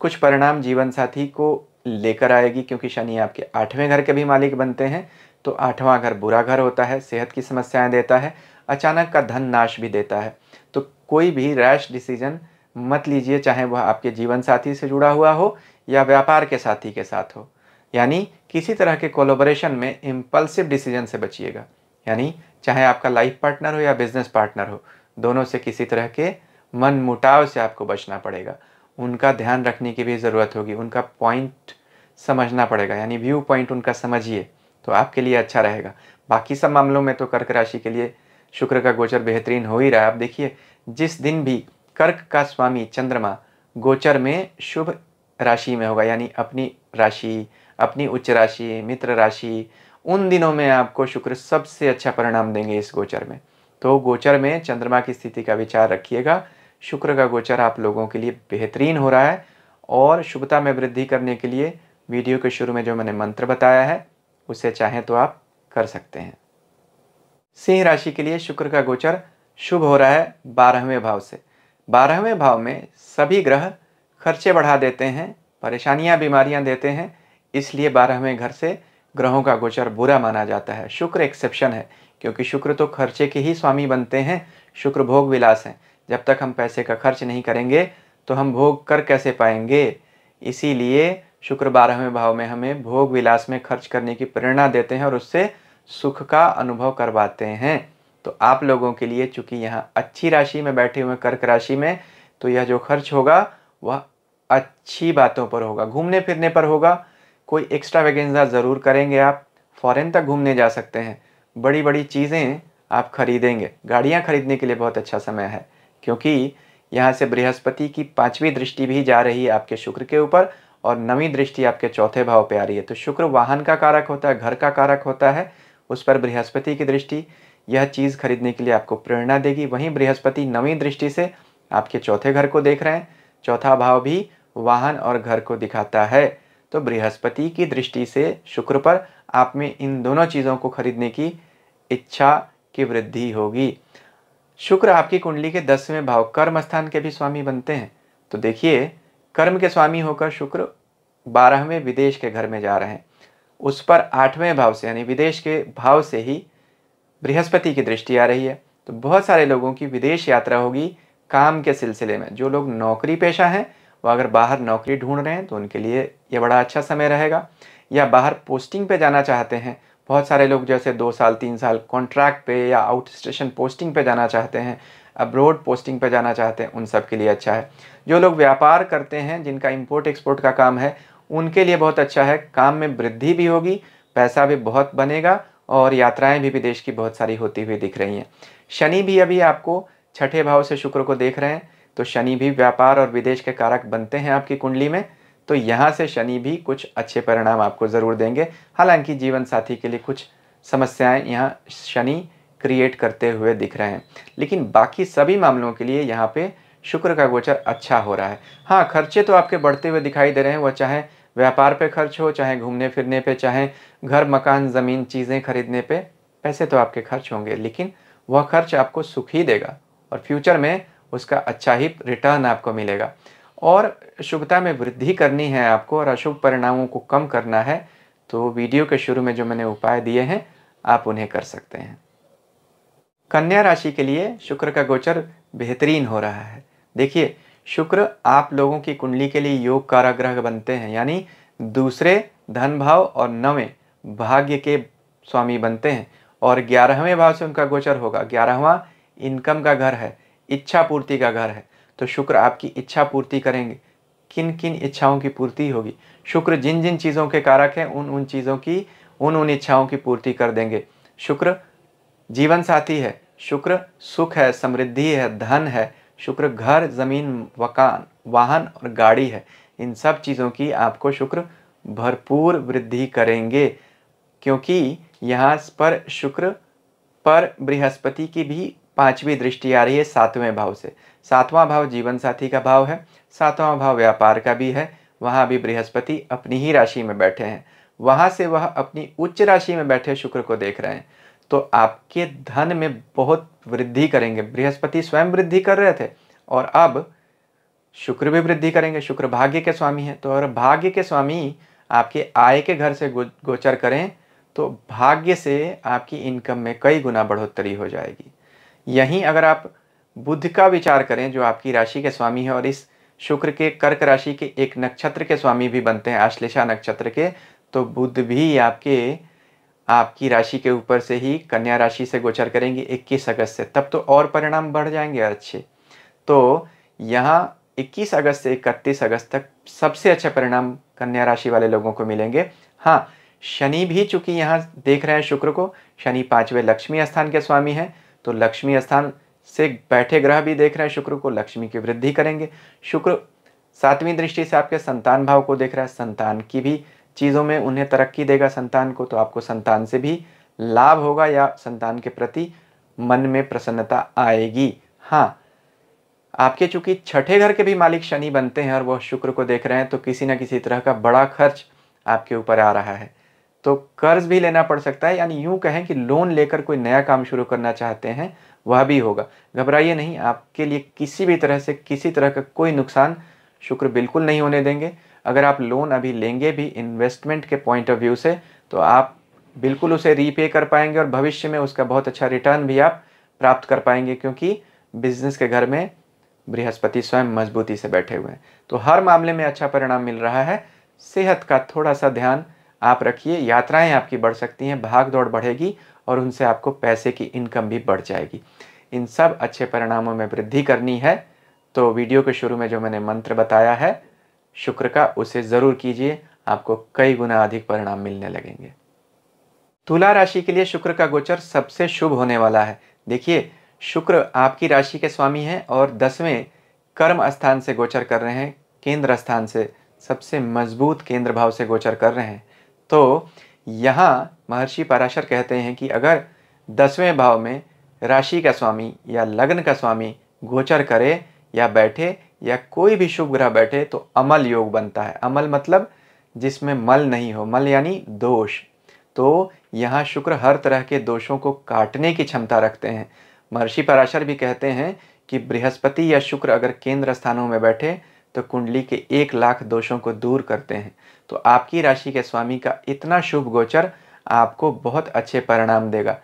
कुछ परिणाम जीवन साथी को लेकर आएगी क्योंकि शनि आपके आठवें घर के भी मालिक बनते हैं तो आठवां घर बुरा घर होता है सेहत की समस्याएं देता है अचानक का धन नाश भी देता है तो कोई भी रैश डिसीजन मत लीजिए चाहे वह आपके जीवन साथी से जुड़ा हुआ हो या व्यापार के साथी के साथ हो यानी किसी तरह के कोलोबरेशन में इम्पल्सिव डिसीजन से बचिएगा यानी चाहे आपका लाइफ पार्टनर हो या बिजनेस पार्टनर हो दोनों से किसी तरह के मन मुटाव से आपको बचना पड़ेगा उनका ध्यान रखने की भी ज़रूरत होगी उनका पॉइंट समझना पड़ेगा यानी व्यू पॉइंट उनका समझिए तो आपके लिए अच्छा रहेगा बाकी सब मामलों में तो कर्क राशि के लिए शुक्र का गोचर बेहतरीन हो ही रहा है आप देखिए जिस दिन भी कर्क का स्वामी चंद्रमा गोचर में शुभ राशि में होगा यानी अपनी राशि अपनी उच्च राशि मित्र राशि उन दिनों में आपको शुक्र सबसे अच्छा परिणाम देंगे इस गोचर में तो गोचर में चंद्रमा की स्थिति का विचार रखिएगा शुक्र का गोचर आप लोगों के लिए बेहतरीन हो रहा है और शुभता में वृद्धि करने के लिए वीडियो के शुरू में जो मैंने मंत्र बताया है उसे चाहें तो आप कर सकते हैं सिंह राशि के लिए शुक्र का गोचर शुभ हो रहा है बारहवें भाव से बारहवें भाव में सभी ग्रह खर्चे बढ़ा देते हैं परेशानियां बीमारियां देते हैं इसलिए बारहवें घर से ग्रहों का गोचर बुरा माना जाता है शुक्र एक्सेप्शन है क्योंकि शुक्र तो खर्चे के ही स्वामी बनते हैं शुक्र भोग विलास हैं जब तक हम पैसे का खर्च नहीं करेंगे तो हम भोग कर कैसे पाएंगे इसीलिए शुक्र बारहवें भाव में हमें भोग विलास में खर्च करने की प्रेरणा देते हैं और उससे सुख का अनुभव करवाते हैं तो आप लोगों के लिए चूँकि यहाँ अच्छी राशि में बैठे हुए कर्क राशि में तो यह जो खर्च होगा वह अच्छी बातों पर होगा घूमने फिरने पर होगा कोई एक्स्ट्रा वैकेंजा ज़रूर करेंगे आप फॉरेन तक घूमने जा सकते हैं बड़ी बड़ी चीज़ें आप खरीदेंगे गाड़ियाँ खरीदने के लिए बहुत अच्छा समय है क्योंकि यहाँ से बृहस्पति की पाँचवीं दृष्टि भी जा रही है आपके शुक्र के ऊपर और नवी दृष्टि आपके चौथे भाव पे आ रही है तो शुक्र वाहन का कारक होता है घर का कारक होता है उस पर बृहस्पति की दृष्टि यह चीज़ खरीदने के लिए आपको प्रेरणा देगी वहीं बृहस्पति नवी दृष्टि से आपके चौथे घर को देख रहे हैं चौथा भाव भी वाहन और घर को दिखाता है तो बृहस्पति की दृष्टि से शुक्र पर आप में इन दोनों चीज़ों को खरीदने की इच्छा की वृद्धि होगी शुक्र आपकी कुंडली के दसवें भाव कर्म स्थान के भी स्वामी बनते हैं तो देखिए कर्म के स्वामी होकर शुक्र बारहवें विदेश के घर में जा रहे हैं उस पर आठवें भाव से यानी विदेश के भाव से ही बृहस्पति की दृष्टि आ रही है तो बहुत सारे लोगों की विदेश यात्रा होगी काम के सिलसिले में जो लोग नौकरी पेशा हैं वो अगर बाहर नौकरी ढूंढ रहे हैं तो उनके लिए ये बड़ा अच्छा समय रहेगा या बाहर पोस्टिंग पे जाना चाहते हैं बहुत सारे लोग जैसे दो साल तीन साल कॉन्ट्रैक्ट पे या आउट स्टेशन पोस्टिंग पे जाना चाहते हैं अब्रोड पोस्टिंग पे जाना चाहते हैं उन सब के लिए अच्छा है जो लोग व्यापार करते हैं जिनका इम्पोर्ट एक्सपोर्ट का काम है उनके लिए बहुत अच्छा है काम में वृद्धि भी होगी पैसा भी बहुत बनेगा और यात्राएं भी विदेश की बहुत सारी होती हुई दिख रही हैं शनि भी अभी आपको छठे भाव से शुक्र को देख रहे हैं तो शनि भी व्यापार और विदेश के कारक बनते हैं आपकी कुंडली में तो यहाँ से शनि भी कुछ अच्छे परिणाम आपको ज़रूर देंगे हालांकि जीवन साथी के लिए कुछ समस्याएं यहाँ शनि क्रिएट करते हुए दिख रहे हैं लेकिन बाकी सभी मामलों के लिए यहाँ पे शुक्र का गोचर अच्छा हो रहा है हाँ खर्चे तो आपके बढ़ते हुए दिखाई दे रहे हैं वह चाहें व्यापार पे खर्च हो चाहे घूमने फिरने पे चाहे घर मकान ज़मीन चीज़ें खरीदने पे पैसे तो आपके खर्च होंगे लेकिन वह खर्च आपको सुख ही देगा और फ्यूचर में उसका अच्छा ही रिटर्न आपको मिलेगा और शुभता में वृद्धि करनी है आपको और अशुभ परिणामों को कम करना है तो वीडियो के शुरू में जो मैंने उपाय दिए हैं आप उन्हें कर सकते हैं कन्या राशि के लिए शुक्र का गोचर बेहतरीन हो रहा है देखिए शुक्र आप लोगों की कुंडली के लिए योग काराग्रह बनते हैं यानी दूसरे धन भाव और नवें भाग्य के स्वामी बनते हैं और ग्यारहवें भाव से उनका गोचर होगा ग्यारहवा इनकम का घर है इच्छा पूर्ति का घर है तो शुक्र आपकी इच्छा पूर्ति करेंगे किन किन इच्छाओं की पूर्ति होगी शुक्र जिन जिन चीज़ों के कारक हैं उन उन चीज़ों की उन उन इच्छाओं की पूर्ति कर देंगे शुक्र जीवन साथी है शुक्र सुख है समृद्धि है धन है शुक्र घर ज़मीन वकान वाहन और गाड़ी है इन सब चीज़ों की आपको शुक्र भरपूर वृद्धि करेंगे क्योंकि यहाँ पर शुक्र पर बृहस्पति की भी पांचवी दृष्टि आ रही है सातवें भाव से सातवां भाव जीवन साथी का भाव है सातवां भाव व्यापार का भी है वहाँ भी बृहस्पति अपनी ही राशि में बैठे हैं वहाँ से वह अपनी उच्च राशि में बैठे शुक्र को देख रहे हैं तो आपके धन में बहुत वृद्धि करेंगे बृहस्पति स्वयं वृद्धि कर रहे थे और अब शुक्र भी वृद्धि करेंगे शुक्र भाग्य के स्वामी हैं तो अगर भाग्य के स्वामी आपके आय के घर से गो, गोचर करें तो भाग्य से आपकी इनकम में कई गुना बढ़ोतरी हो जाएगी यहीं अगर आप बुद्ध का विचार करें जो आपकी राशि के स्वामी है और इस शुक्र के कर्क राशि के एक नक्षत्र के स्वामी भी बनते हैं आश्लेषा नक्षत्र के तो बुद्ध भी आपके आपकी राशि के ऊपर से ही कन्या राशि से गोचर करेंगे 21 अगस्त से तब तो और परिणाम बढ़ जाएंगे अच्छे तो यहाँ 21 अगस्त से 31 अगस्त तक सबसे अच्छा परिणाम कन्या राशि वाले लोगों को मिलेंगे हाँ शनि भी चूंकि यहाँ देख रहे हैं शुक्र को शनि पाँचवें लक्ष्मी स्थान के स्वामी हैं तो लक्ष्मी स्थान से बैठे ग्रह भी देख रहे हैं शुक्र को लक्ष्मी की वृद्धि करेंगे शुक्र सातवीं दृष्टि से आपके संतान भाव को देख रहा है संतान की भी चीज़ों में उन्हें तरक्की देगा संतान को तो आपको संतान से भी लाभ होगा या संतान के प्रति मन में प्रसन्नता आएगी हाँ आपके चूंकि छठे घर के भी मालिक शनि बनते हैं और वह शुक्र को देख रहे हैं तो किसी न किसी तरह का बड़ा खर्च आपके ऊपर आ रहा है तो कर्ज भी लेना पड़ सकता है यानी यूं कहें कि लोन लेकर कोई नया काम शुरू करना चाहते हैं वह भी होगा घबराइए नहीं आपके लिए किसी भी तरह से किसी तरह का कोई नुकसान शुक्र बिल्कुल नहीं होने देंगे अगर आप लोन अभी लेंगे भी इन्वेस्टमेंट के पॉइंट ऑफ व्यू से तो आप बिल्कुल उसे रीपे कर पाएंगे और भविष्य में उसका बहुत अच्छा रिटर्न भी आप प्राप्त कर पाएंगे क्योंकि बिजनेस के घर में बृहस्पति स्वयं मजबूती से बैठे हुए हैं तो हर मामले में अच्छा परिणाम मिल रहा है सेहत का थोड़ा सा ध्यान आप रखिए यात्राएं आपकी बढ़ सकती हैं भाग दौड़ बढ़ेगी और उनसे आपको पैसे की इनकम भी बढ़ जाएगी इन सब अच्छे परिणामों में वृद्धि करनी है तो वीडियो के शुरू में जो मैंने मंत्र बताया है शुक्र का उसे ज़रूर कीजिए आपको कई गुना अधिक परिणाम मिलने लगेंगे तुला राशि के लिए शुक्र का गोचर सबसे शुभ होने वाला है देखिए शुक्र आपकी राशि के स्वामी हैं और दसवें कर्म स्थान से गोचर कर रहे हैं केंद्र स्थान से सबसे मजबूत केंद्र भाव से गोचर कर रहे हैं तो यहाँ महर्षि पराशर कहते हैं कि अगर दसवें भाव में राशि का स्वामी या लग्न का स्वामी गोचर करे या बैठे या कोई भी शुभ ग्रह बैठे तो अमल योग बनता है अमल मतलब जिसमें मल नहीं हो मल यानी दोष तो यहाँ शुक्र हर तरह के दोषों को काटने की क्षमता रखते हैं महर्षि पराशर भी कहते हैं कि बृहस्पति या शुक्र अगर केंद्र स्थानों में बैठे तो कुंडली के एक लाख दोषों को दूर करते हैं तो आपकी राशि के स्वामी का इतना शुभ गोचर आपको बहुत अच्छे परिणाम देगा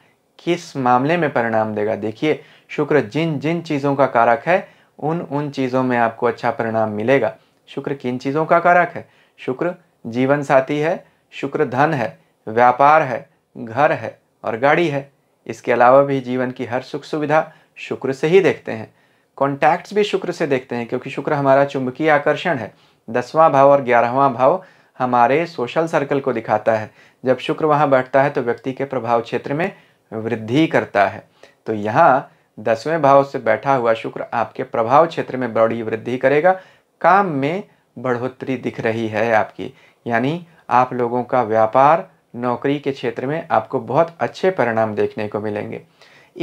किस मामले में परिणाम देगा देखिए शुक्र जिन जिन चीज़ों का कारक है उन उन चीज़ों में आपको अच्छा परिणाम मिलेगा शुक्र किन चीज़ों का कारक है शुक्र जीवन साथी है शुक्र धन है व्यापार है घर है और गाड़ी है इसके अलावा भी जीवन की हर सुख सुविधा शुक्र से ही देखते हैं कॉन्टैक्ट्स भी शुक्र से देखते हैं क्योंकि शुक्र हमारा चुंबकीय आकर्षण है दसवां भाव और ग्यारहवां भाव हमारे सोशल सर्कल को दिखाता है जब शुक्र वहाँ बैठता है तो व्यक्ति के प्रभाव क्षेत्र में वृद्धि करता है तो यहाँ दसवें भाव से बैठा हुआ शुक्र आपके प्रभाव क्षेत्र में बड़ी वृद्धि करेगा काम में बढ़ोतरी दिख रही है आपकी यानी आप लोगों का व्यापार नौकरी के क्षेत्र में आपको बहुत अच्छे परिणाम देखने को मिलेंगे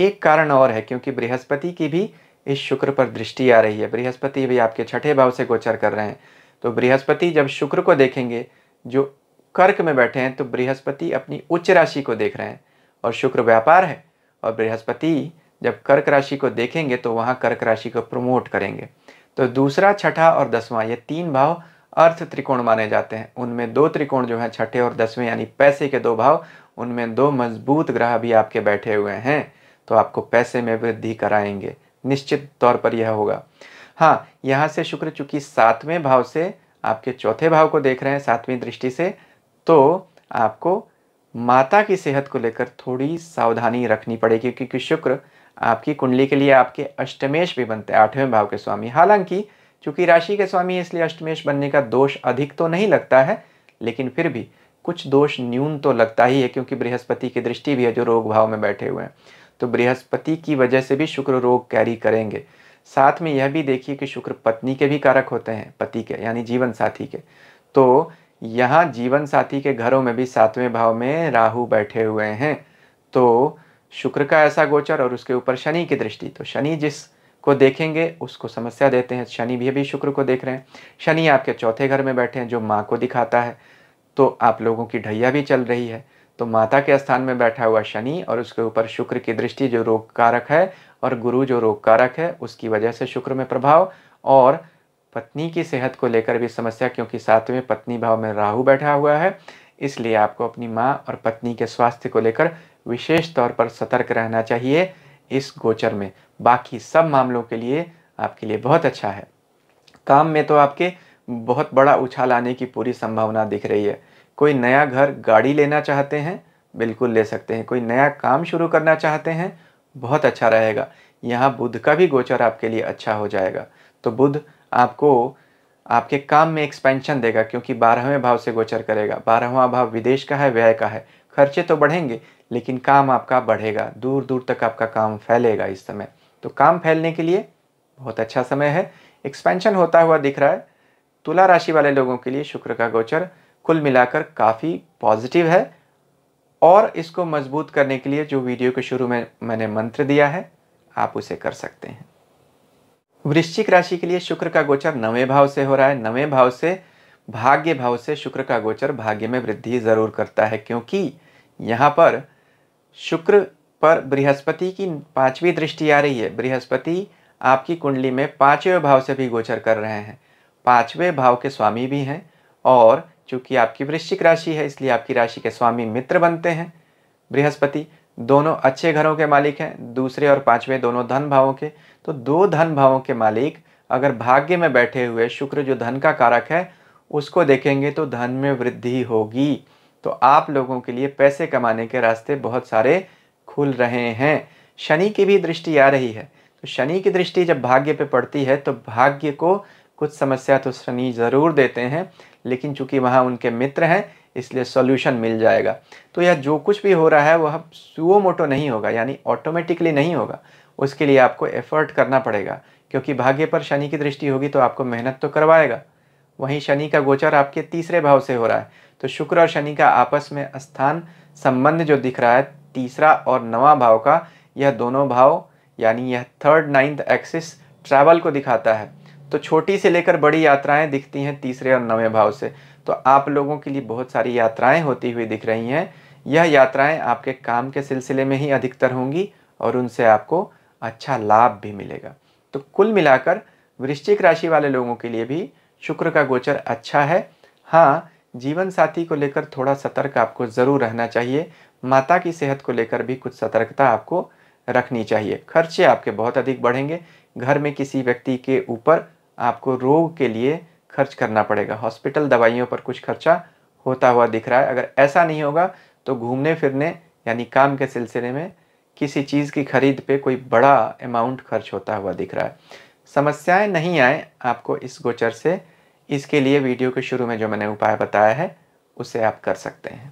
एक कारण और है क्योंकि बृहस्पति की भी इस शुक्र पर दृष्टि आ रही है बृहस्पति भी आपके छठे भाव से गोचर कर रहे हैं तो बृहस्पति जब शुक्र को देखेंगे जो कर्क में बैठे हैं तो बृहस्पति अपनी उच्च राशि को देख रहे हैं और शुक्र व्यापार है और बृहस्पति जब कर्क राशि को देखेंगे तो वहाँ कर्क राशि को प्रमोट करेंगे तो दूसरा छठा और दसवां ये तीन भाव अर्थ त्रिकोण माने जाते हैं उनमें दो त्रिकोण जो हैं छठे और दसवें यानी पैसे के दो भाव उनमें दो मजबूत ग्रह भी आपके बैठे हुए हैं तो आपको पैसे में वृद्धि कराएंगे निश्चित तौर पर यह होगा हाँ यहाँ से शुक्र चूंकि सातवें भाव से आपके चौथे भाव को देख रहे हैं सातवीं दृष्टि से तो आपको माता की सेहत को लेकर थोड़ी सावधानी रखनी पड़ेगी क्योंकि शुक्र आपकी कुंडली के लिए आपके अष्टमेश भी बनते हैं आठवें भाव के स्वामी हालांकि चूंकि राशि के स्वामी इसलिए अष्टमेश बनने का दोष अधिक तो नहीं लगता है लेकिन फिर भी कुछ दोष न्यून तो लगता ही है क्योंकि बृहस्पति की दृष्टि भी है जो रोग भाव में बैठे हुए हैं तो बृहस्पति की वजह से भी शुक्र रोग कैरी करेंगे साथ में यह भी देखिए कि शुक्र पत्नी के भी कारक होते हैं पति के यानी जीवन साथी के तो यहाँ जीवन साथी के घरों में भी सातवें भाव में राहु बैठे हुए हैं तो शुक्र का ऐसा गोचर और उसके ऊपर शनि की दृष्टि तो शनि जिस को देखेंगे उसको समस्या देते हैं शनि भी अभी शुक्र को देख रहे हैं शनि आपके चौथे घर में बैठे हैं जो माँ को दिखाता है तो आप लोगों की ढैया भी चल रही है तो माता के स्थान में बैठा हुआ शनि और उसके ऊपर शुक्र की दृष्टि जो रोग कारक है और गुरु जो रोग कारक है उसकी वजह से शुक्र में प्रभाव और पत्नी की सेहत को लेकर भी समस्या क्योंकि सातवें पत्नी भाव में राहु बैठा हुआ है इसलिए आपको अपनी माँ और पत्नी के स्वास्थ्य को लेकर विशेष तौर पर सतर्क रहना चाहिए इस गोचर में बाकी सब मामलों के लिए आपके लिए बहुत अच्छा है काम में तो आपके बहुत बड़ा उछाल आने की पूरी संभावना दिख रही है कोई नया घर गाड़ी लेना चाहते हैं बिल्कुल ले सकते हैं कोई नया काम शुरू करना चाहते हैं बहुत अच्छा रहेगा यहाँ बुध का भी गोचर आपके लिए अच्छा हो जाएगा तो बुध आपको आपके काम में एक्सपेंशन देगा क्योंकि बारहवें भाव से गोचर करेगा बारहवा भाव विदेश का है व्यय का है खर्चे तो बढ़ेंगे लेकिन काम आपका बढ़ेगा दूर दूर तक आपका काम फैलेगा इस समय तो काम फैलने के लिए बहुत अच्छा समय है एक्सपेंशन होता हुआ दिख रहा है तुला राशि वाले लोगों के लिए शुक्र का गोचर कुल मिलाकर काफ़ी पॉजिटिव है और इसको मजबूत करने के लिए जो वीडियो के शुरू में मैंने मंत्र दिया है आप उसे कर सकते हैं वृश्चिक राशि के लिए शुक्र का गोचर नवें भाव से हो रहा है नवें भाव से भाग्य भाव से शुक्र का गोचर भाग्य में वृद्धि ज़रूर करता है क्योंकि यहाँ पर शुक्र पर बृहस्पति की पांचवी दृष्टि आ रही है बृहस्पति आपकी कुंडली में पांचवें भाव से भी गोचर कर रहे हैं पांचवें भाव के स्वामी भी हैं और चूंकि आपकी वृश्चिक राशि है इसलिए आपकी राशि के स्वामी मित्र बनते हैं बृहस्पति दोनों अच्छे घरों के मालिक हैं दूसरे और पांचवें दोनों धन भावों के तो दो धन भावों के मालिक अगर भाग्य में बैठे हुए शुक्र जो धन का कारक है उसको देखेंगे तो धन में वृद्धि होगी तो आप लोगों के लिए पैसे कमाने के रास्ते बहुत सारे खुल रहे हैं शनि की भी दृष्टि आ रही है तो शनि की दृष्टि जब भाग्य पे पड़ती है तो भाग्य को कुछ समस्या तो शनि ज़रूर देते हैं लेकिन चूंकि वहाँ उनके मित्र हैं इसलिए सॉल्यूशन मिल जाएगा तो यह जो कुछ भी हो रहा है वह सुओ मोटो नहीं होगा यानी ऑटोमेटिकली नहीं होगा उसके लिए आपको एफर्ट करना पड़ेगा क्योंकि भाग्य पर शनि की दृष्टि होगी तो आपको मेहनत तो करवाएगा वहीं शनि का गोचर आपके तीसरे भाव से हो रहा है तो शुक्र और शनि का आपस में स्थान संबंध जो दिख रहा है तीसरा और नवा भाव का यह दोनों भाव यानी यह थर्ड नाइन्थ एक्सिस ट्रैवल को दिखाता है तो छोटी से लेकर बड़ी यात्राएं दिखती हैं तीसरे और नवे भाव से तो आप लोगों के लिए बहुत सारी यात्राएं होती हुई दिख रही हैं यह यात्राएं आपके काम के सिलसिले में ही अधिकतर होंगी और उनसे आपको अच्छा लाभ भी मिलेगा तो कुल मिलाकर वृश्चिक राशि वाले लोगों के लिए भी शुक्र का गोचर अच्छा है हाँ जीवन साथी को लेकर थोड़ा सतर्क आपको ज़रूर रहना चाहिए माता की सेहत को लेकर भी कुछ सतर्कता आपको रखनी चाहिए खर्चे आपके बहुत अधिक बढ़ेंगे घर में किसी व्यक्ति के ऊपर आपको रोग के लिए खर्च करना पड़ेगा हॉस्पिटल दवाइयों पर कुछ खर्चा होता हुआ दिख रहा है अगर ऐसा नहीं होगा तो घूमने फिरने यानी काम के सिलसिले में किसी चीज़ की खरीद पे कोई बड़ा अमाउंट खर्च होता हुआ दिख रहा है समस्याएं नहीं आए आपको इस गोचर से इसके लिए वीडियो के शुरू में जो मैंने उपाय बताया है उसे आप कर सकते हैं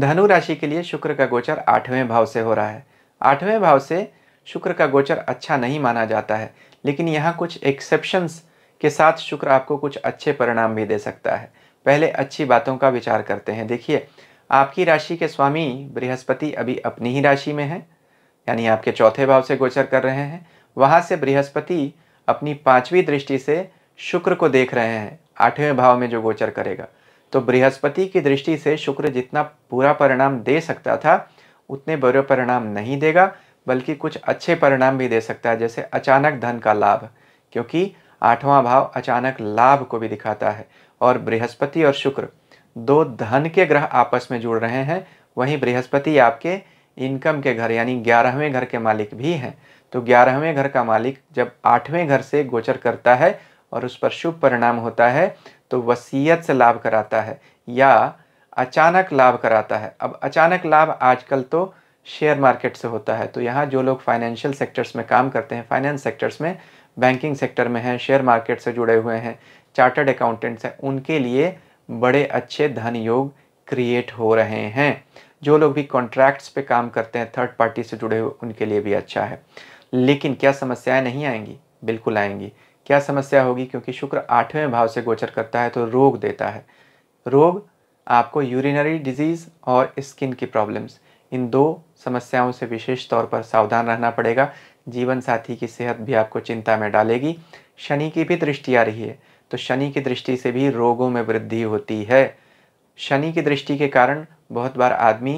धनु राशि के लिए शुक्र का गोचर आठवें भाव से हो रहा है आठवें भाव से शुक्र का गोचर अच्छा नहीं माना जाता है लेकिन यहाँ कुछ एक्सेप्शंस के साथ शुक्र आपको कुछ अच्छे परिणाम भी दे सकता है पहले अच्छी बातों का विचार करते हैं देखिए आपकी राशि के स्वामी बृहस्पति अभी अपनी ही राशि में है यानी आपके चौथे भाव से गोचर कर रहे हैं वहाँ से बृहस्पति अपनी पाँचवीं दृष्टि से शुक्र को देख रहे हैं आठवें भाव में जो गोचर करेगा तो बृहस्पति की दृष्टि से शुक्र जितना बुरा परिणाम दे सकता था उतने बुरे परिणाम नहीं देगा बल्कि कुछ अच्छे परिणाम भी दे सकता है जैसे अचानक धन का लाभ क्योंकि आठवां भाव अचानक लाभ को भी दिखाता है और बृहस्पति और शुक्र दो धन के ग्रह आपस में जुड़ रहे हैं वहीं बृहस्पति आपके इनकम के घर यानी ग्यारहवें घर के मालिक भी हैं तो ग्यारहवें घर का मालिक जब आठवें घर से गोचर करता है और उस पर शुभ परिणाम होता है तो वसीयत से लाभ कराता है या अचानक लाभ कराता है अब अचानक लाभ आजकल तो शेयर मार्केट से होता है तो यहाँ जो लोग फाइनेंशियल सेक्टर्स में काम करते हैं फाइनेंस सेक्टर्स में बैंकिंग सेक्टर में हैं शेयर मार्केट से जुड़े हुए हैं चार्टर्ड अकाउंटेंट्स हैं उनके लिए बड़े अच्छे धन योग क्रिएट हो रहे हैं जो लोग भी कॉन्ट्रैक्ट्स पे काम करते हैं थर्ड पार्टी से जुड़े हुए उनके लिए भी अच्छा है लेकिन क्या समस्याएं नहीं आएंगी बिल्कुल आएंगी क्या समस्या होगी क्योंकि शुक्र आठवें भाव से गोचर करता है तो रोग देता है रोग आपको यूरिनरी डिजीज़ और स्किन की प्रॉब्लम्स इन दो समस्याओं से विशेष तौर पर सावधान रहना पड़ेगा जीवन साथी की सेहत भी आपको चिंता में डालेगी शनि की भी दृष्टि आ रही है तो शनि की दृष्टि से भी रोगों में वृद्धि होती है शनि की दृष्टि के कारण बहुत बार आदमी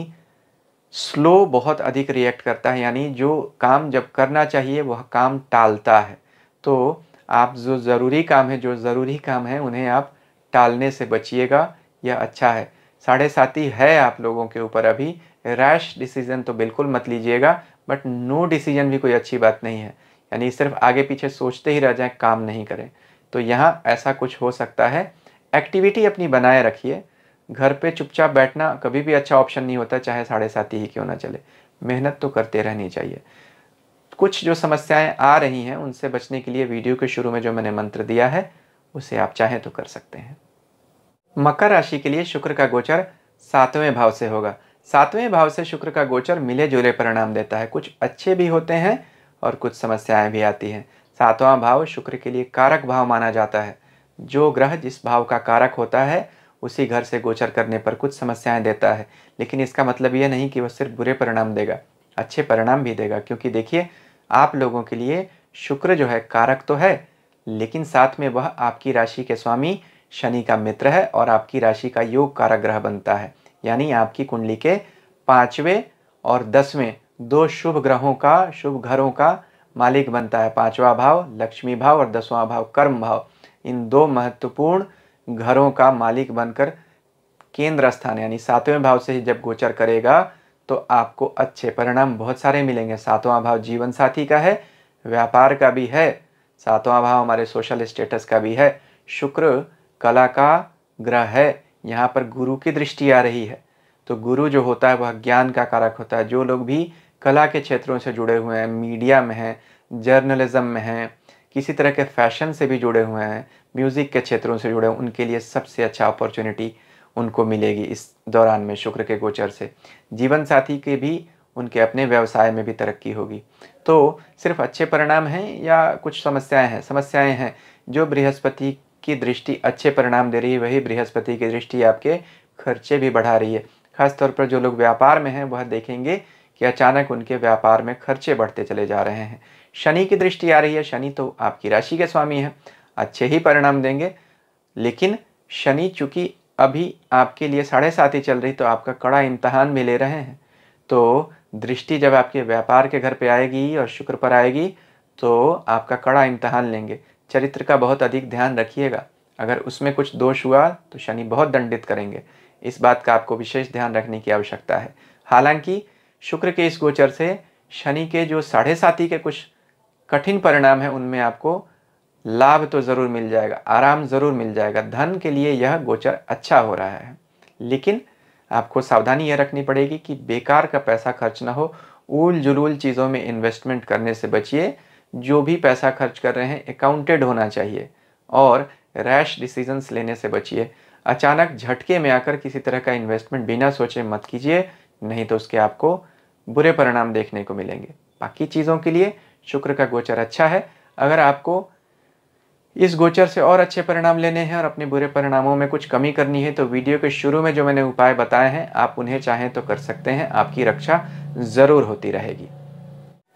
स्लो बहुत अधिक रिएक्ट करता है यानी जो काम जब करना चाहिए वह काम टालता है तो आप जो ज़रूरी काम है जो ज़रूरी काम है उन्हें आप टालने से बचिएगा यह अच्छा है साढ़े साथी है आप लोगों के ऊपर अभी रैश डिसीज़न तो बिल्कुल मत लीजिएगा बट नो डिसीजन भी कोई अच्छी बात नहीं है यानी सिर्फ आगे पीछे सोचते ही रह जाएं काम नहीं करें तो यहाँ ऐसा कुछ हो सकता है एक्टिविटी अपनी बनाए रखिए घर पे चुपचाप बैठना कभी भी अच्छा ऑप्शन नहीं होता चाहे साढ़े साथी ही क्यों ना चले मेहनत तो करते रहनी चाहिए कुछ जो समस्याएं आ रही हैं उनसे बचने के लिए वीडियो के शुरू में जो मैंने मंत्र दिया है उसे आप चाहें तो कर सकते हैं मकर राशि के लिए शुक्र का गोचर सातवें भाव से होगा सातवें भाव से शुक्र का गोचर मिले जुले परिणाम देता है कुछ अच्छे भी होते हैं और कुछ समस्याएं भी आती हैं सातवां भाव शुक्र के लिए कारक भाव माना जाता है जो ग्रह जिस भाव का कारक होता है उसी घर से गोचर करने पर कुछ समस्याएं देता है लेकिन इसका मतलब ये नहीं कि वह सिर्फ बुरे परिणाम देगा अच्छे परिणाम भी देगा क्योंकि देखिए आप लोगों के लिए शुक्र जो है कारक तो है लेकिन साथ में वह आपकी राशि के स्वामी शनि का मित्र है और आपकी राशि का योग कारक ग्रह बनता है यानी आपकी कुंडली के पाँचवें और दसवें दो शुभ ग्रहों का शुभ घरों का मालिक बनता है पांचवा भाव लक्ष्मी भाव और दसवां भाव कर्म भाव इन दो महत्वपूर्ण घरों का मालिक बनकर केंद्र स्थान यानी सातवें भाव से ही जब गोचर करेगा तो आपको अच्छे परिणाम बहुत सारे मिलेंगे सातवां भाव जीवन साथी का है व्यापार का भी है सातवां भाव हमारे सोशल स्टेटस का भी है शुक्र कला का ग्रह है यहाँ पर गुरु की दृष्टि आ रही है तो गुरु जो होता है वह ज्ञान का कारक होता है जो लोग भी कला के क्षेत्रों से जुड़े हुए हैं मीडिया में हैं जर्नलिज्म में हैं किसी तरह के फैशन से भी जुड़े हुए हैं म्यूज़िक के क्षेत्रों से जुड़े हुए उनके लिए सबसे अच्छा अपॉर्चुनिटी उनको मिलेगी इस दौरान में शुक्र के गोचर से जीवन साथी के भी उनके अपने व्यवसाय में भी तरक्की होगी तो सिर्फ अच्छे परिणाम हैं या कुछ समस्याएं हैं समस्याएं हैं जो बृहस्पति की दृष्टि अच्छे परिणाम दे रही है वही बृहस्पति की दृष्टि आपके खर्चे भी बढ़ा रही है खासतौर पर जो लोग व्यापार में हैं वह देखेंगे कि अचानक उनके व्यापार में खर्चे बढ़ते चले जा रहे हैं शनि की दृष्टि आ रही है शनि तो आपकी राशि के स्वामी हैं अच्छे ही परिणाम देंगे लेकिन शनि चूंकि अभी आपके लिए साढ़े सात ही चल रही तो आपका कड़ा इम्तहान भी ले रहे हैं तो दृष्टि जब आपके व्यापार के घर पे आएगी और शुक्र पर आएगी तो आपका कड़ा इम्तहान लेंगे चरित्र का बहुत अधिक ध्यान रखिएगा अगर उसमें कुछ दोष हुआ तो शनि बहुत दंडित करेंगे इस बात का आपको विशेष ध्यान रखने की आवश्यकता है हालांकि शुक्र के इस गोचर से शनि के जो साढ़े साथी के कुछ कठिन परिणाम हैं उनमें आपको लाभ तो ज़रूर मिल जाएगा आराम ज़रूर मिल जाएगा धन के लिए यह गोचर अच्छा हो रहा है लेकिन आपको सावधानी यह रखनी पड़ेगी कि बेकार का पैसा खर्च ना हो उल जुलूल चीज़ों में इन्वेस्टमेंट करने से बचिए जो भी पैसा खर्च कर रहे हैं अकाउंटेड होना चाहिए और रैश डिसीजंस लेने से बचिए अचानक झटके में आकर किसी तरह का इन्वेस्टमेंट बिना सोचे मत कीजिए नहीं तो उसके आपको बुरे परिणाम देखने को मिलेंगे बाकी चीज़ों के लिए शुक्र का गोचर अच्छा है अगर आपको इस गोचर से और अच्छे परिणाम लेने हैं और अपने बुरे परिणामों में कुछ कमी करनी है तो वीडियो के शुरू में जो मैंने उपाय बताए हैं आप उन्हें चाहें तो कर सकते हैं आपकी रक्षा ज़रूर होती रहेगी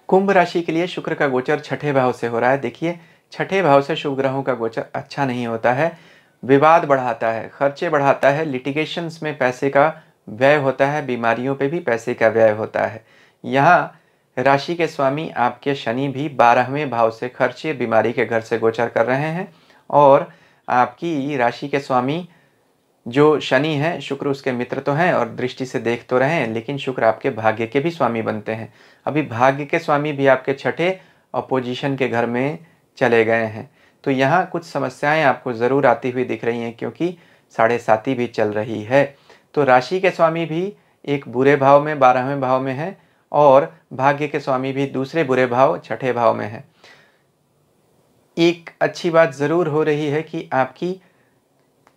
कुंभ राशि के लिए शुक्र का गोचर छठे भाव से हो रहा है देखिए छठे भाव से शुभ ग्रहों का गोचर अच्छा नहीं होता है विवाद बढ़ाता है खर्चे बढ़ाता है लिटिगेशंस में पैसे का व्यय होता है बीमारियों पे भी पैसे का व्यय होता है यहाँ राशि के स्वामी आपके शनि भी बारहवें भाव से खर्चे बीमारी के घर से गोचर कर रहे हैं और आपकी राशि के स्वामी जो शनि हैं शुक्र उसके मित्र तो हैं और दृष्टि से देख तो रहे हैं लेकिन शुक्र आपके भाग्य के भी स्वामी बनते हैं अभी भाग्य के स्वामी भी आपके छठे अपोजिशन के घर में चले गए हैं तो यहाँ कुछ समस्याएं आपको ज़रूर आती हुई दिख रही हैं क्योंकि साढ़े साती भी चल रही है तो राशि के स्वामी भी एक बुरे भाव में बारहवें भाव में हैं और भाग्य के स्वामी भी दूसरे बुरे भाव छठे भाव में है एक अच्छी बात ज़रूर हो रही है कि आपकी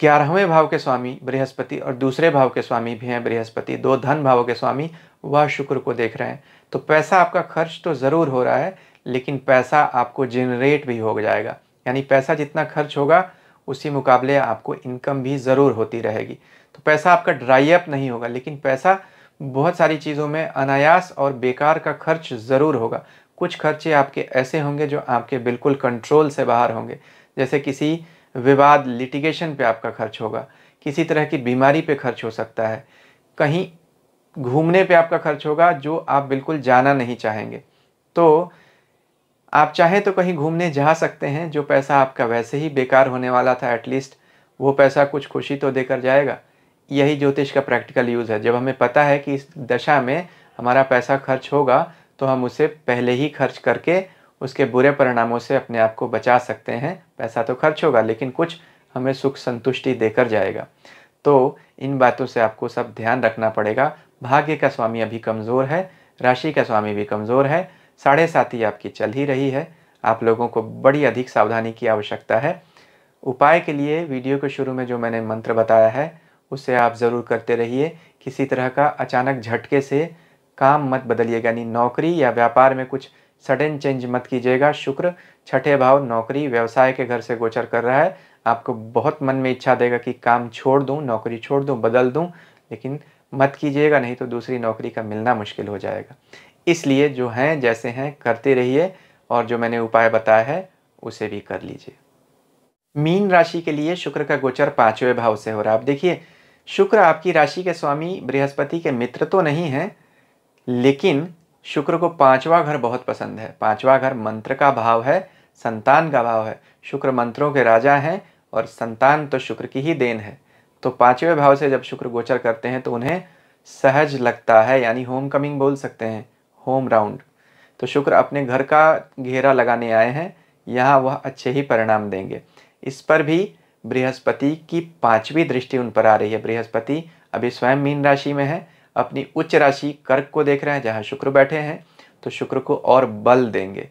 ग्यारहवें भाव के स्वामी बृहस्पति और दूसरे भाव के स्वामी भी हैं बृहस्पति दो धन भाव के स्वामी वह शुक्र को देख रहे हैं तो पैसा आपका खर्च तो ज़रूर हो रहा है लेकिन पैसा आपको जनरेट भी हो जाएगा यानी पैसा जितना खर्च होगा उसी मुकाबले आपको इनकम भी ज़रूर होती रहेगी तो पैसा आपका ड्राई अप नहीं होगा लेकिन पैसा बहुत सारी चीज़ों में अनायास और बेकार का खर्च ज़रूर होगा कुछ खर्चे आपके ऐसे होंगे जो आपके बिल्कुल कंट्रोल से बाहर होंगे जैसे किसी विवाद लिटिगेशन पे आपका खर्च होगा किसी तरह की बीमारी पे खर्च हो सकता है कहीं घूमने पे आपका खर्च होगा जो आप बिल्कुल जाना नहीं चाहेंगे तो आप चाहें तो कहीं घूमने जा सकते हैं जो पैसा आपका वैसे ही बेकार होने वाला था एटलीस्ट वो पैसा कुछ खुशी तो देकर जाएगा यही ज्योतिष का प्रैक्टिकल यूज़ है जब हमें पता है कि इस दशा में हमारा पैसा खर्च होगा तो हम उसे पहले ही खर्च करके उसके बुरे परिणामों से अपने आप को बचा सकते हैं पैसा तो खर्च होगा लेकिन कुछ हमें सुख संतुष्टि देकर जाएगा तो इन बातों से आपको सब ध्यान रखना पड़ेगा भाग्य का स्वामी अभी कमज़ोर है राशि का स्वामी भी कमज़ोर है साढ़े साथी आपकी चल ही रही है आप लोगों को बड़ी अधिक सावधानी की आवश्यकता है उपाय के लिए वीडियो के शुरू में जो मैंने मंत्र बताया है उसे आप ज़रूर करते रहिए किसी तरह का अचानक झटके से काम मत बदलिएगा यानी नौकरी या व्यापार में कुछ सडन चेंज मत कीजिएगा शुक्र छठे भाव नौकरी व्यवसाय के घर से गोचर कर रहा है आपको बहुत मन में इच्छा देगा कि काम छोड़ दूँ नौकरी छोड़ दूँ बदल दूँ लेकिन मत कीजिएगा नहीं तो दूसरी नौकरी का मिलना मुश्किल हो जाएगा इसलिए जो हैं जैसे हैं करते रहिए और जो मैंने उपाय बताया है उसे भी कर लीजिए मीन राशि के लिए शुक्र का गोचर पाँचवें भाव से हो रहा है आप देखिए शुक्र आपकी राशि के स्वामी बृहस्पति के मित्र तो नहीं हैं लेकिन शुक्र को पांचवा घर बहुत पसंद है पांचवा घर मंत्र का भाव है संतान का भाव है शुक्र मंत्रों के राजा हैं और संतान तो शुक्र की ही देन है तो पांचवें भाव से जब शुक्र गोचर करते हैं तो उन्हें सहज लगता है यानी होम कमिंग बोल सकते हैं होम राउंड तो शुक्र अपने घर का घेरा लगाने आए हैं यहाँ वह अच्छे ही परिणाम देंगे इस पर भी बृहस्पति की पांचवी दृष्टि उन पर आ रही है बृहस्पति अभी स्वयं मीन राशि में है अपनी उच्च राशि कर्क को देख रहे हैं जहाँ शुक्र बैठे हैं तो शुक्र को और बल देंगे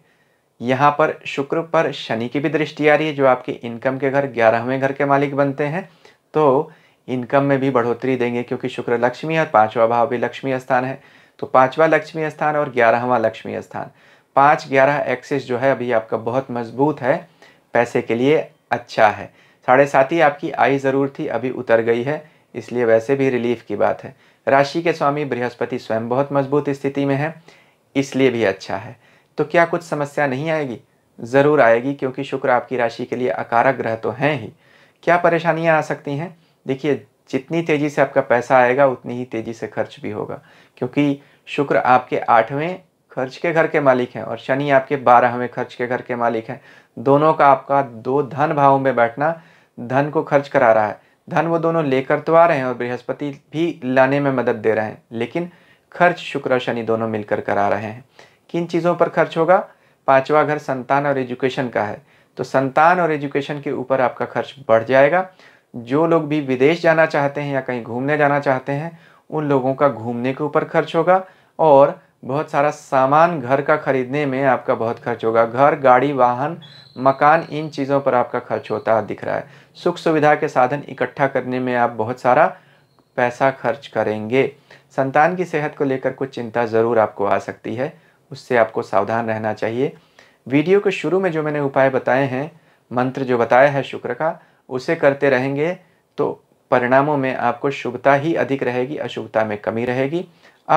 यहाँ पर शुक्र पर शनि की भी दृष्टि आ रही है जो आपके इनकम के घर ग्यारहवें घर के मालिक बनते हैं तो इनकम में भी बढ़ोतरी देंगे क्योंकि शुक्र लक्ष्मी है और पाँचवा भाव भी लक्ष्मी स्थान है तो पाँचवा लक्ष्मी स्थान और ग्यारहवा लक्ष्मी स्थान पाँच ग्यारह एक्सिस जो है अभी आपका बहुत मजबूत है पैसे के लिए अच्छा है साढ़े सात ही आपकी आई ज़रूर थी अभी उतर गई है इसलिए वैसे भी रिलीफ की बात है राशि के स्वामी बृहस्पति स्वयं बहुत मजबूत स्थिति में है इसलिए भी अच्छा है तो क्या कुछ समस्या नहीं आएगी ज़रूर आएगी क्योंकि शुक्र आपकी राशि के लिए अकारक ग्रह तो हैं ही क्या परेशानियाँ आ सकती हैं देखिए जितनी तेज़ी से आपका पैसा आएगा उतनी ही तेज़ी से खर्च भी होगा क्योंकि शुक्र आपके आठवें खर्च के घर के मालिक हैं और शनि आपके बारहवें खर्च के घर के मालिक हैं दोनों का आपका दो धन भावों में बैठना धन को खर्च करा रहा है धन वो दोनों लेकर तो आ रहे हैं और बृहस्पति भी लाने में मदद दे रहे हैं लेकिन खर्च शुक्र और शनि दोनों मिलकर करा रहे हैं किन चीज़ों पर खर्च होगा पांचवा घर संतान और एजुकेशन का है तो संतान और एजुकेशन के ऊपर आपका खर्च बढ़ जाएगा जो लोग भी विदेश जाना चाहते हैं या कहीं घूमने जाना चाहते हैं उन लोगों का घूमने के ऊपर खर्च होगा और बहुत सारा सामान घर का ख़रीदने में आपका बहुत खर्च होगा घर गाड़ी वाहन मकान इन चीज़ों पर आपका खर्च होता दिख रहा है सुख सुविधा के साधन इकट्ठा करने में आप बहुत सारा पैसा खर्च करेंगे संतान की सेहत को लेकर कुछ चिंता ज़रूर आपको आ सकती है उससे आपको सावधान रहना चाहिए वीडियो के शुरू में जो मैंने उपाय बताए हैं मंत्र जो बताया है शुक्र का उसे करते रहेंगे तो परिणामों में आपको शुभता ही अधिक रहेगी अशुभता में कमी रहेगी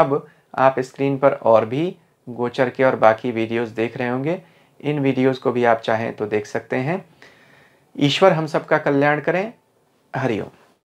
अब आप स्क्रीन पर और भी गोचर के और बाकी वीडियोस देख रहे होंगे इन वीडियोस को भी आप चाहें तो देख सकते हैं ईश्वर हम सबका कल्याण करें हरिओम